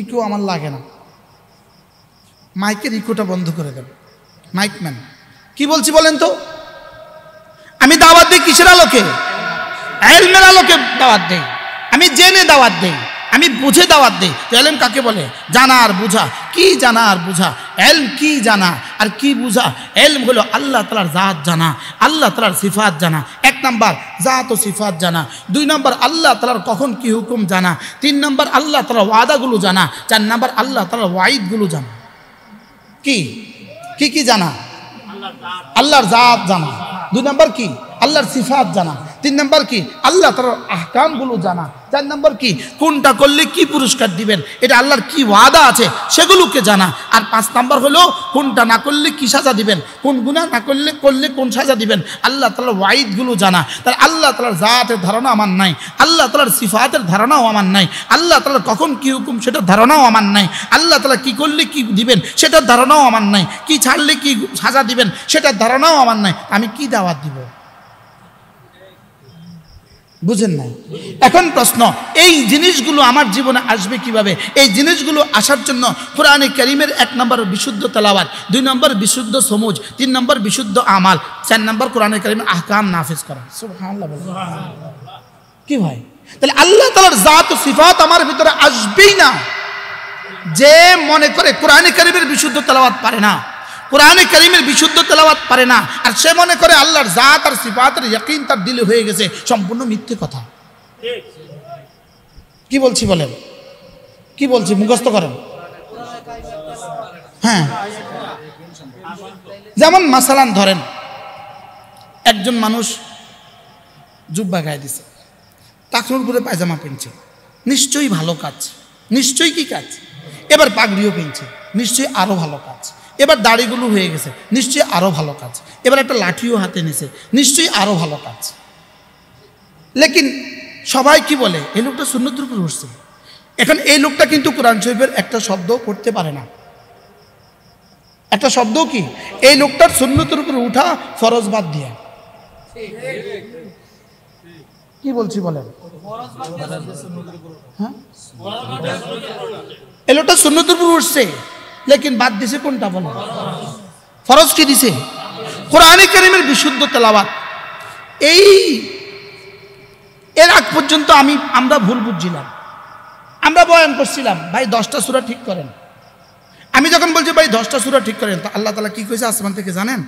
Speaker 1: ইকো আমার লাগে না মাইকের ইকোটা বন্ধ করে মাইক ম্যান কি বলছি বলেন তো আমি দাওয়াত দিই কিসের আলোকে এলমের আলোকে দাওয়াত দেই আমি জেনে দাওয়াত দেই আমি বুঝে দাওয়াত দেই তো এলম কাকে বলে জানা আর বুঝা কি জানা আর বুঝা এলম কি জানা আর কি বুঝা এলম হলো আল্লাহ তালার জাত জানা আল্লাহ তালার সিফাত জানা এক নাম্বার জাত ও সিফাত জানা দুই নম্বর আল্লাহ তালার কখন কি হুকুম জানা তিন নম্বর আল্লাহ তালার ওয়াদাগুলো জানা চার নাম্বার আল্লাহ তালার ওয়াইদগুলো জানা কি কি কি জানা আল্লাহর জাত জানা দুই নম্বর কি আল্লাহর সিফাত জানা তিন নম্বর কি আল্লাহ তালার আহকামগুলো জানা চার নম্বর কি কোনটা করলে কি পুরস্কার দিবেন এটা আল্লাহর কি ওয়াদা আছে সেগুলোকে জানা আর পাঁচ নম্বর হলো কোনটা না করলে কি সাজা দিবেন কোন গুণা না করলে করলে কোন সাজা দিবেন আল্লাহ তালার ওয়াইদগুলো জানা তার আল্লাহ তালার জাতের ধারণা আমার নাই আল্লাহ তালার সিফাতের ধারণাও আমার নাই আল্লাহ তালার কখন কি হুকুম সেটার ধারণাও আমার নাই আল্লাহ তালা কি করলে কি দিবেন সেটার ধারণাও আমার নাই কি ছাড়লে কি সাজা দিবেন সেটার ধারণাও আমার নাই আমি কি দাওয়াত দিব বুঝেন না এখন প্রশ্ন এই জিনিসগুলো আমার জীবনে আসবে কিভাবে এই জিনিসগুলো আসার জন্য কোরআনে করিমের এক নম্বর বিশুদ্ধ তেলাওয়াত দুই নম্বর বিশুদ্ধ সমুজ তিন নম্বর বিশুদ্ধ আমাল চার নম্বর কোরআনে করিমের আহকাম নাফিজ করা কি ভাই তাহলে আল্লাহ তালার জাত সিফাত আমার ভিতরে আসবেই না যে মনে করে কোরআনে করিমের বিশুদ্ধ তেলাওয়াত পারে না কোরআনে করিমের বিশুদ্ধ তেলাওয়াত পারে না আর সে মনে করে আল্লাহর জাত আর সিফাতের ইয়াকিন তার দিলে হয়ে গেছে সম্পূর্ণ মিথ্যে কথা কি বলছি বলেন কি বলছি মুখস্থ করেন হ্যাঁ যেমন মাসালান ধরেন একজন মানুষ জুব্বা গায়ে দিছে তাকনুর করে পায়জামা পেনছে নিশ্চয়ই ভালো কাজ নিশ্চয়ই কি কাজ এবার পাগড়িও পেনছে নিশ্চয়ই আরও ভালো কাজ এবার দাড়িগুলো হয়ে গেছে নিশ্চয়ই আরও ভালো কাজ এবার একটা লাঠিও হাতে নিছে নিশ্চয়ই আরও ভালো কাজ লেকিন সবাই কি বলে এই লোকটা সুন্নতির উপর উঠছে এখন এই লোকটা কিন্তু কোরআন শরীফের একটা শব্দ করতে পারে না একটা শব্দ কি এই লোকটার সুন্নতির উপর উঠা ফরজ বাদ দিয়া কি বলছি বলেন হ্যাঁ এই লোকটা সুন্নতির উপর উঠছে লেকিন বাদ দিছে কোনটা বলো ফরজ কি দিছে কোরআনে কারিমের বিশুদ্ধ তেলাওয়াত এই এর আগ পর্যন্ত আমি আমরা ভুল বুঝছিলাম আমরা বয়ান করছিলাম ভাই দশটা সুরা ঠিক করেন আমি যখন বলছি ভাই দশটা সুরা ঠিক করেন তো আল্লাহ তালা কি কইছে আসমান থেকে জানেন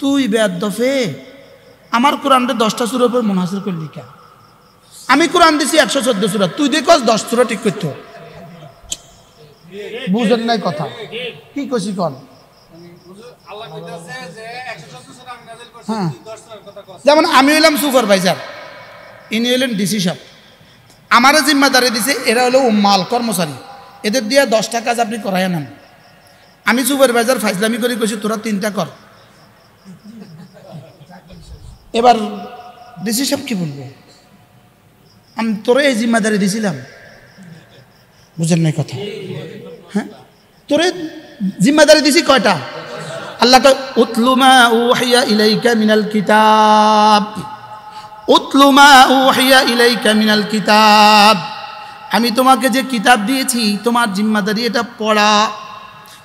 Speaker 1: তুই দফে আমার কোরআনটা দশটা সুরের উপর মনহাসির করলি কা আমি কোরআন দিছি একশো চোদ্দ সুরা তুই দেখস দশ সুরা ঠিক করতে বুঝেন নাই কথা কি কইছি কন হ্যাঁ। যেমন আমি হইলাম সুপারভাইজার ইনি হইলেন ডিসি সাহেব আমার জিম্মাদারি দিছে এরা হলো মাল কর্মচারী এদের দিয়ে দশটা কাজ আপনি করাই নেন আমি সুপারভাইজার ফাইজলামি করে কইছি তোরা তিনটা কর এবার ডিসি সাহেব কি বলবো আমি তোরা এই জিম্মাদারি দিছিলাম বুঝেন নাই কথা হ্যাঁ তোরে জিম্মাদারি দিছি কয়টা আল্লাহ তো উতলুমা উহাইয়া ইলাইকা মিনাল কিতাব উতলুমা উহিয়া ইলাইকা মিনাল কিতাব আমি তোমাকে যে কিতাব দিয়েছি তোমার জিম্মাদারি এটা পড়া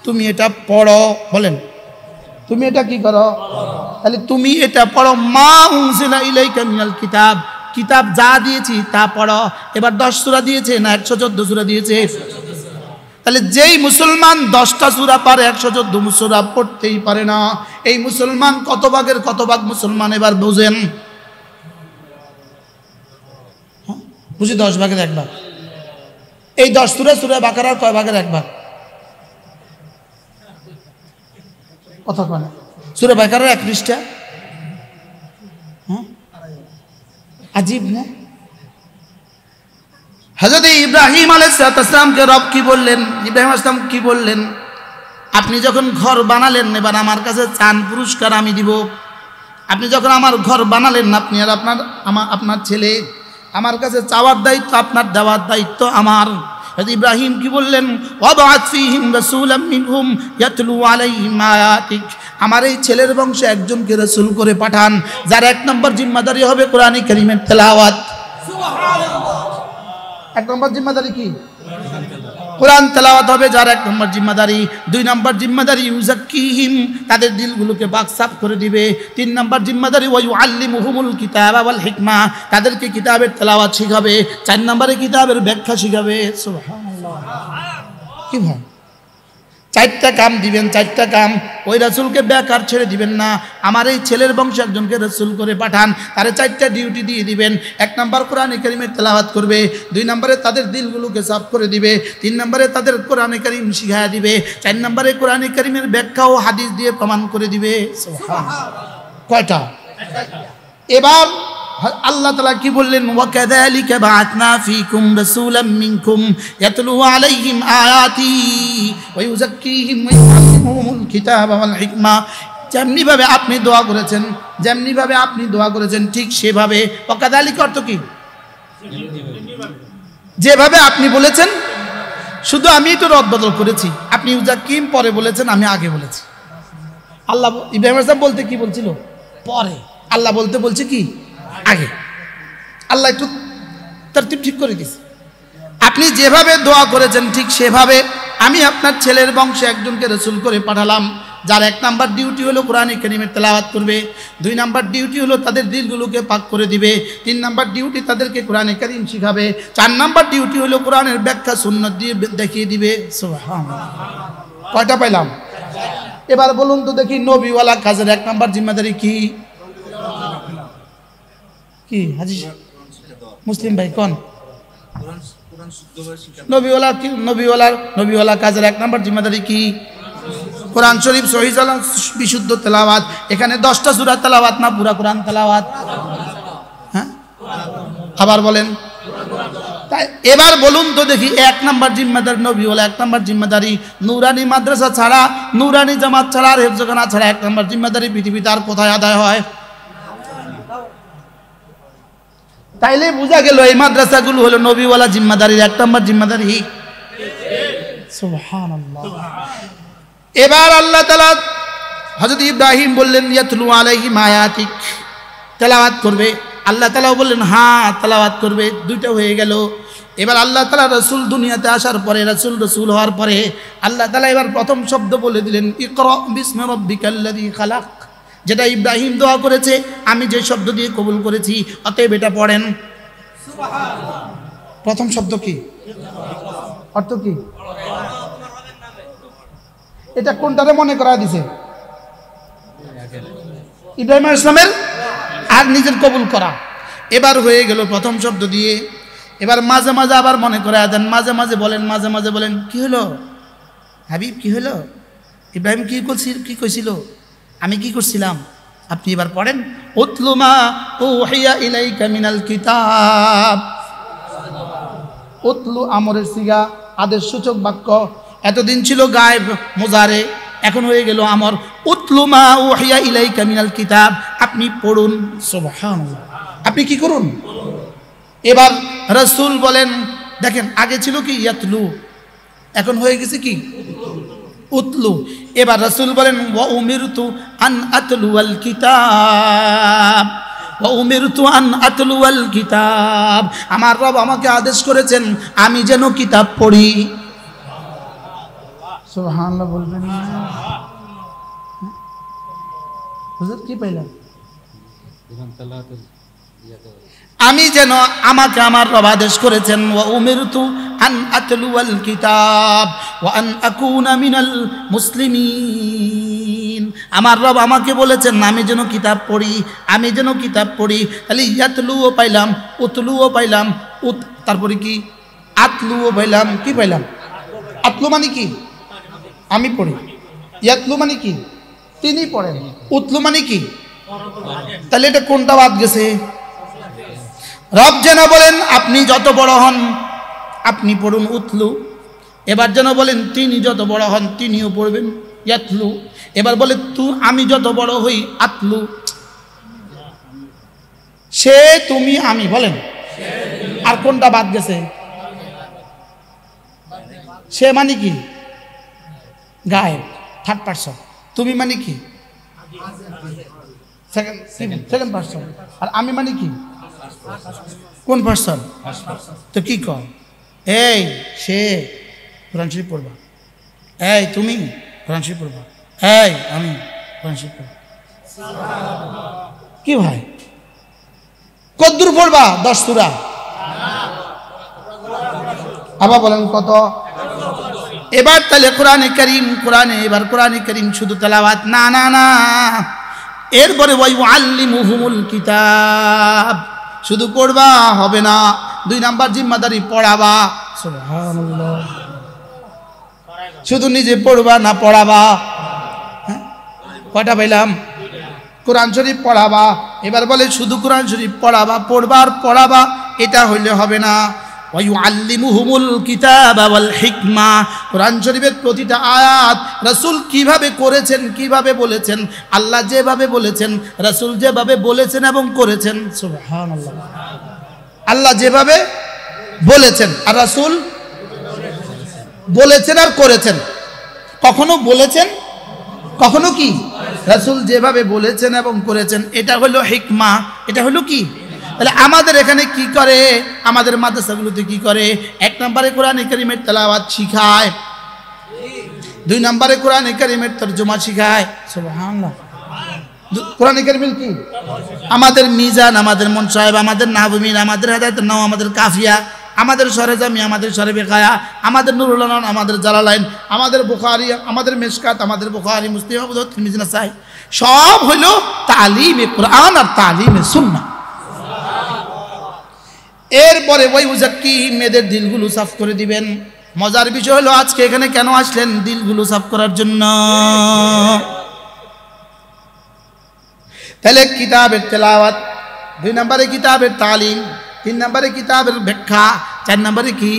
Speaker 1: তুমি এটা পড়ো বলেন তুমি এটা কি করো তাহলে তুমি এটা পড়ো মা উনসিলা ইলাইকা মিনাল কিতাব কিতাব যা দিয়েছি তা পড়ো এবার দশ সুরা দিয়েছে না একশো চোদ্দ সুরা দিয়েছে তাহলে যেই মুসলমান দশটা সুরা পারে একশো চোদ্দ সুরা পড়তেই পারে না এই মুসলমান কত ভাগের কত ভাগ মুসলমান এবার বুঝেন হ্যাঁ? বুঝি দশ ভাগের এক ভাগ এই দশ সুরা সুরা বাঁকার কয় ভাগের এক ভাগ কথা কয় না সুরা বাঁকার এক পৃষ্ঠা আজীব না হজরত ইব্রাহিম আলাইসালামকে রব কি বললেন ইব্রাহিম আসলাম কি বললেন আপনি যখন ঘর বানালেন এবার আমার কাছে চান পুরস্কার আমি দিব আপনি যখন আমার ঘর বানালেন আপনি আর আপনার আমার আপনার ছেলে আমার কাছে চাওয়ার দায়িত্ব আপনার দেওয়ার দায়িত্ব আমার ইব্রাহিম কি বললেন আমার এই ছেলের বংশে একজনকে রসুল করে পাঠান যার এক নম্বর জিম্মাদারি হবে কোরআন করিমের তেলাওয়াত এক নম্বর জিম্মাদারি কি কোরআন তেলাওয়াত হবে যার এক নম্বর জিম্মাদারি দুই নম্বর জিম্মাদারি ইউজাকিহিম তাদের দিলগুলোকে বাকসাপ করে দিবে তিন নম্বর জিম্মাদারি ওয়াই আল্লি মুহুমুল কিতাব আবাল হিকমা তাদেরকে কিতাবের তেলাওয়াত শিখাবে চার নম্বরে কিতাবের ব্যাখ্যা শিখাবে কি ভাই চারটা কাম দিবেন চারটা কাম ওই রসুলকে বেকার ছেড়ে দিবেন না আমার এই ছেলের বংশ একজনকে রসুল করে পাঠান তারে চারটা ডিউটি দিয়ে দিবেন এক নম্বর কোরআন করিমের তেলাওয়াত করবে দুই নম্বরে তাদের দিলগুলোকে সাফ করে দিবে তিন নম্বরে তাদের কোরআনে করিম শিখাইয়া দিবে চার নম্বরে কোরআন করিমের ব্যাখ্যা ও হাদিস দিয়ে প্রমাণ করে দিবে কয়টা এবার আল্লাহ তালা কি বললেন ওয়াকাদালিকা বাআতনা ফিকুম রাসূলাম মিনকুম ইয়াতলু আলাইহিম আয়াতি ওয়া ইউযাক্কিহিম ওয়া ইউআল্লিমুহুমুল কিতাবা ওয়াল হিকমা যেমনিভাবে আপনি দোয়া করেছেন যেমনিভাবে আপনি দোয়া করেছেন ঠিক সেভাবে ওয়াকাদালিকা অর্থ কি যেভাবে আপনি বলেছেন শুধু আমি তো রদ বদল করেছি আপনি ইউজাকিম পরে বলেছেন আমি আগে বলেছি আল্লাহ ইব্রাহিম বলতে কি বলছিল পরে আল্লাহ বলতে বলছে কি আগে আল্লাহ একটু তার ঠিক করে দিছে আপনি যেভাবে দোয়া করেছেন ঠিক সেভাবে আমি আপনার ছেলের বংশে একজনকে রসুল করে পাঠালাম যার এক নাম্বার ডিউটি হলো কোরআন কারিমের তেলাওয়াত করবে দুই নাম্বার ডিউটি হলো তাদের দিলগুলোকে পাক করে দিবে তিন নাম্বার ডিউটি তাদেরকে কোরআন কারিম শিখাবে চার নাম্বার ডিউটি হলো কোরআনের ব্যাখ্যা শূন্য দিয়ে দেখিয়ে দিবে কয়টা পাইলাম এবার বলুন তো দেখি নবীওয়ালা কাজের এক নাম্বার জিম্মাদারি কী কি হাজি মুসলিম ভাই কোন নবীওয়ালা কি নবীওয়ালার নবীওয়ালা কাজের এক নম্বর জিম্মাদারি কি কোরআন শরীফ শহীদ আলম বিশুদ্ধ তেলাওয়াত এখানে দশটা সুরা তেলাওয়াত না পুরা কোরআন তেলাওয়াত হ্যাঁ আবার বলেন তাই এবার বলুন তো দেখি এক নাম্বার জিম্মাদারি নবী হলো এক নাম্বার জিম্মাদারি নুরানি মাদ্রাসা ছাড়া নুরানি জামাত ছাড়া আর হেফজখানা ছাড়া এক নাম্বার জিম্মাদারি পৃথিবীতে আর কোথায় আদায় হয় তাইলে বোঝা গেল এই মাদ্রাসাগুলো হলো নবীওয়ালা জিম্মাদারির এক নম্বর জিম্মাদারি এবার আল্লাহ তালা হজরত ইব্রাহিম বললেন ইয়াতলু আলাইহি মায়াতিক তেলাওয়াত করবে আল্লাহ তালাও বললেন হ্যাঁ তেলাওয়াত করবে দুইটা হয়ে গেল এবার আল্লাহ তালা রসুল দুনিয়াতে আসার পরে রসুল রসুল হওয়ার পরে আল্লাহ তালা এবার প্রথম শব্দ বলে দিলেন ইকর বিস্ম রব্বিকাল্লাদি খালাক যেটা ইব্রাহিম দোয়া করেছে আমি যে শব্দ দিয়ে কবুল করেছি অতএব এটা পড়েন প্রথম শব্দ কি অর্থ কি এটা কোনটারে মনে করা দিছে ইব্রাহিম ইসলামের আর নিজের কবুল করা এবার হয়ে গেল প্রথম শব্দ দিয়ে এবার মাঝে মাঝে আবার মনে করে দেন মাঝে মাঝে বলেন মাঝে মাঝে বলেন কি হলো হাবিব কি হলো ইব্রাহিম কি করছিল কি কইছিল আমি কি করছিলাম আপনি এবার পড়েন উতলুমা ও হিয়া ইলাই কামিনাল কিতাব উতলু আমরের সিগা আদেশ সূচক বাক্য এতদিন ছিল গায়েব মোজারে এখন হয়ে গেল আমর উতলুমা ও হিয়া ইলাই কামিনাল কিতাব আপনি পড়ুন সোভান আপনি কি করুন এবার রসুল বলেন দেখেন আগে ছিল কি ইয়াতলু এখন হয়ে গেছে কি উতলু এবার রসুল বলেন ও উমিরতু আন আতলু আল কিতাব আমার রব আমাকে আদেশ করেছেন আমি যেন কিতাব পড়ি বলবেন কি পাইলাম আমি যেন আমাকে আমার রবাদেশ করেছেন ও তু আন আতলুয়াল কিতাব ও আন আকুন আমিনাল মুসলিম আমার রব আমাকে বলেছেন আমি যেন কিতাব পড়ি আমি যেন কিতাব পড়ি তাহলে ইয়াতলুও পাইলাম উতলুও পাইলাম উত তারপরে কি আতলুও পাইলাম কি পাইলাম আতলু মানে কি আমি পড়ি ইয়াতলু মানে কি তিনি পড়েন উতলু মানে কি তাহলে এটা কোনটা বাদ গেছে রব যেন বলেন আপনি যত বড় হন আপনি পড়ুন উতলু এবার যেন বলেন তিনি যত বড় হন তিনিও পড়বেন ইয়াতলু এবার বলে তু আমি যত বড় হই আতলু সে তুমি আমি বলেন আর কোনটা বাদ গেছে সে মানে কি গায়েব থার্ড পার্সন তুমি মানে কি সেকেন্ড সেকেন্ড পার্সন আর আমি মানে কি কোন পার্সন তো কি কম এই সে কোরআন শরীফ পড়বা এই তুমি কোরআন শরীফ পড়বা এই আমি কোরআন শরীফ পড়বা কি ভাই কদ্দুর পড়বা দশ সুরা আবার বলেন কত এবার তাহলে কোরআনে করিম কোরআনে এবার কোরআনে করিম শুধু তালাবাত না না না এরপরে ওই আল্লি মুহুমুল কিতাব শুধু পড়বা হবে না দুই নাম্বার জিম্মাদারি পড়াবা শুধু নিজে পড়বা না পড়াবা হ্যাঁ? কয়টা পাইলাম কোরআন শরীফ পড়াবা এবার বলে শুধু কোরআন শরীফ পড়াবা পড়বার পড়াবা এটা হইলে হবে না ওয়াইউআল্লিমুহুমুল কিতাব ওয়াল হিকমা কোরআন শরীফের প্রতিটা আয়াত রাসূল কিভাবে করেছেন কিভাবে বলেছেন আল্লাহ যেভাবে বলেছেন রাসূল যেভাবে বলেছেন এবং করেছেন সুবহানাল্লাহ আল্লাহ যেভাবে বলেছেন আর রাসূল বলেছেন আর করেছেন কখনো বলেছেন কখনো কি রাসূল যেভাবে বলেছেন এবং করেছেন এটা হলো হিকমা এটা হলো কি তাহলে আমাদের এখানে কি করে আমাদের মাদ্রাসাগুলোতে কি করে এক নম্বরে কোরআন করিমের তেলাবাদ শিখায় দুই নম্বরে কোরআন করিমের তর্জমা শিখায় কোরআন করিমের কি আমাদের মিজান আমাদের মন সাহেব আমাদের নাহমিন আমাদের হেদায়ত নাও আমাদের কাফিয়া আমাদের সরে জামি আমাদের সরে বেকায়া আমাদের নুরুলান আমাদের জালালাইন আমাদের বুখারি আমাদের মেশকাত আমাদের বুখারি মুসলিম আবুদ তিরমিজিনা সব হইল তালিমে কোরআন আর তালিমে সুন্না এরপরে ওই উজাক্কি মেয়েদের দিলগুলো সাফ করে দিবেন মজার বিষয় হলো আজকে এখানে কেন আসলেন দিলগুলো সাফ করার জন্য তাহলে কিতাবের তেলাওয়াত দুই নম্বরে কিতাবের তালিম তিন নম্বরে কিতাবের ব্যাখ্যা চার নম্বরে কি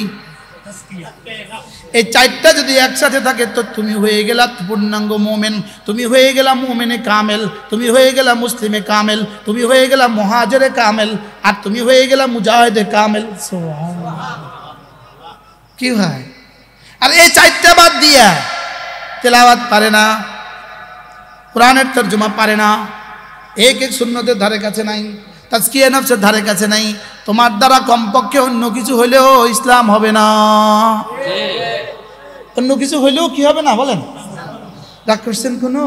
Speaker 1: এই চারটা যদি একসাথে থাকে তো তুমি হয়ে গেলা পূর্ণাঙ্গ মোমেন তুমি হয়ে গেলা মোমেনে কামেল তুমি হয়ে গেলা মুসলিমে কামেল তুমি হয়ে গেলা মহাজরে কামেল আর তুমি হয়ে গেলা মুজাহেদে কামেল কি হয় আর এই চারটা বাদ দিয়া তেলাবাদ পারে না কোরআনের তর্জমা পারে না এক এক শূন্যদের ধারে কাছে নাই তাজকিয়া নফসের ধারে কাছে নাই তোমার দ্বারা কমপক্ষে অন্য কিছু হইলেও ইসলাম হবে না অন্য কিছু হইলেও কি হবে না বলেন রাগ করছেন কোনো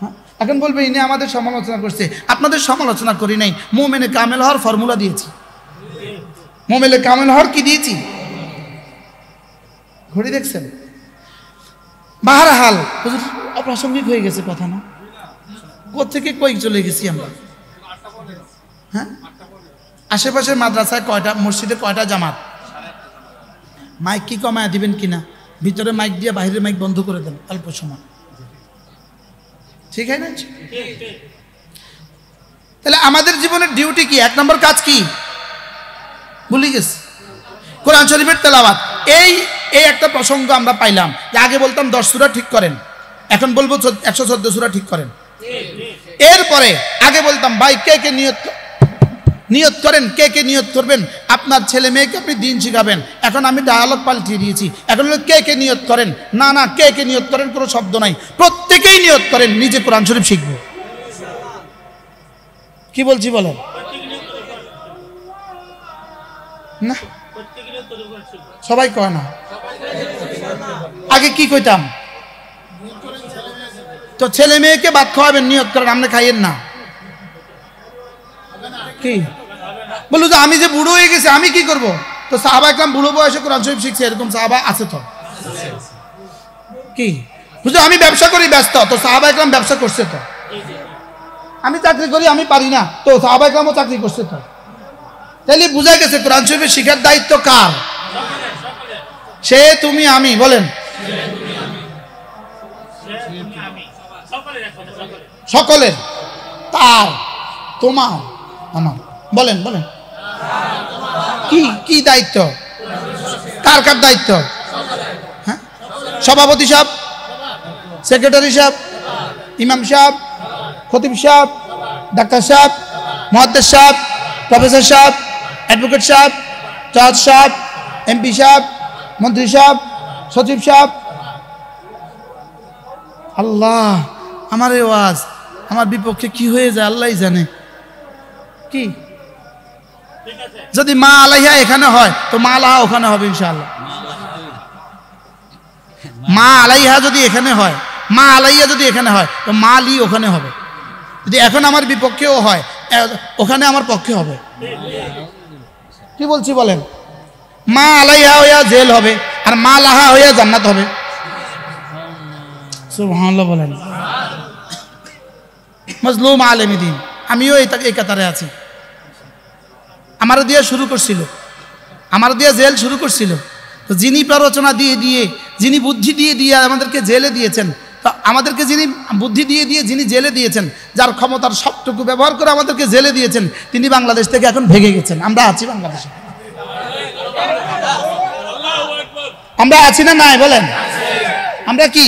Speaker 1: হ্যাঁ? এখন বলবে ইনি আমাদের সমালোচনা করছে আপনাদের সমালোচনা করি নাই মোমেনে কামেল হওয়ার ফর্মুলা দিয়েছি মোমেলে কামেল হওয়ার কি দিয়েছি ঘড়ি দেখছেন বাহারহাল হুজুর অপ্রাসঙ্গিক হয়ে গেছে কথা না কোথেকে কই চলে গেছি আমরা হ্যাঁ আশেপাশের মাদ্রাসায় কয়টা মসজিদে কয়টা জামাত মাইক কি কমায় দিবেন কিনা ভিতরে মাইক দিয়ে বাহিরের মাইক বন্ধ করে দেন অল্প সময় ঠিক না তাহলে আমাদের জীবনের ডিউটি কি এক নম্বর কাজ কি ভুলি গেছ কোরআন শরীফের তেলাবাদ এই এই একটা প্রসঙ্গ আমরা পাইলাম যে আগে বলতাম দশ সুরা ঠিক করেন এখন বলবো একশো চোদ্দ সুরা ঠিক করেন এরপরে আগে বলতাম ভাই কে কে নিয়ত নিয়ত করেন কে কে নিয়ত করবেন আপনার ছেলে মেয়েকে আপনি দিন শিখাবেন এখন আমি ডায়ালগ পাল্টিয়ে দিয়েছি এখন কে কে নিয়ত করেন না না কে কে নিয়ত করেন কোনো শব্দ নাই প্রত্যেকেই নিয়ত করেন নিজে কোরআন শরীফ শিখব কি বলছি বলেন না সবাই কয় না আগে কি কইতাম তো ছেলে মেয়েকে ভাত খাওয়াবেন নিয়ত করেন আপনি খাইয়েন না কি বললো যে আমি যে বুড়ো হয়ে গেছি আমি কি করব তো সাহাবা একদম বুড়ো বয়সে কোরআন শরীফ শিখছে এরকম সাহাবা আছে তো কি বুঝলো আমি ব্যবসা করি ব্যস্ত তো সাহাবা একদম ব্যবসা করছে তো আমি চাকরি করি আমি পারি না তো সাহাবা একলামও চাকরি করছে তো তাহলে বুঝা গেছে কোরআন শরীফের শিখার দায়িত্ব কার সে তুমি আমি বলেন সকলের তার তোমার আমার বলেন বলেন কি কি দায়িত্ব কার কার দায়িত্ব হ্যাঁ সভাপতি সাহেব সেক্রেটারি সাহেব ইমাম সাহেব খতিব সাহেব ডাক্তার সাহেব মহাদ্দের সাহেব প্রফেসর সাহেব অ্যাডভোকেট সাহেব চার্জ সাহেব এমপি সাহেব মন্ত্রী সাহেব সচিব সাহেব আল্লাহ আমার আওয়াজ আমার বিপক্ষে কি হয়ে যায় আল্লাহই জানে কি যদি মা আলাইহা এখানে হয় তো মা আলাহা ওখানে হবে ইনশাআল্লাহ মা আলাইহা যদি এখানে হয় মা আলাইয়া যদি এখানে হয় তো মা আলি ওখানে হবে যদি এখন আমার বিপক্ষেও হয় ওখানে আমার পক্ষে হবে কি বলছি বলেন মা আলাইহা হইয়া জেল হবে আর মা লাহা হইয়া জান্নাত হবে সুবহানাল্লাহ বলেন মজলুম দিন আমিও এই এই কাতারে আছি আমার দিয়ে শুরু করছিল আমার দিয়ে জেল শুরু করছিল তো যিনি প্ররোচনা দিয়ে দিয়ে যিনি বুদ্ধি দিয়ে দিয়ে আমাদেরকে জেলে দিয়েছেন তো আমাদেরকে যিনি বুদ্ধি দিয়ে দিয়ে যিনি জেলে দিয়েছেন যার ক্ষমতার সবটুকু ব্যবহার করে আমাদেরকে জেলে দিয়েছেন তিনি বাংলাদেশ থেকে এখন ভেঙে গেছেন আমরা আছি বাংলাদেশে আমরা আছি না নাই বলেন আমরা কি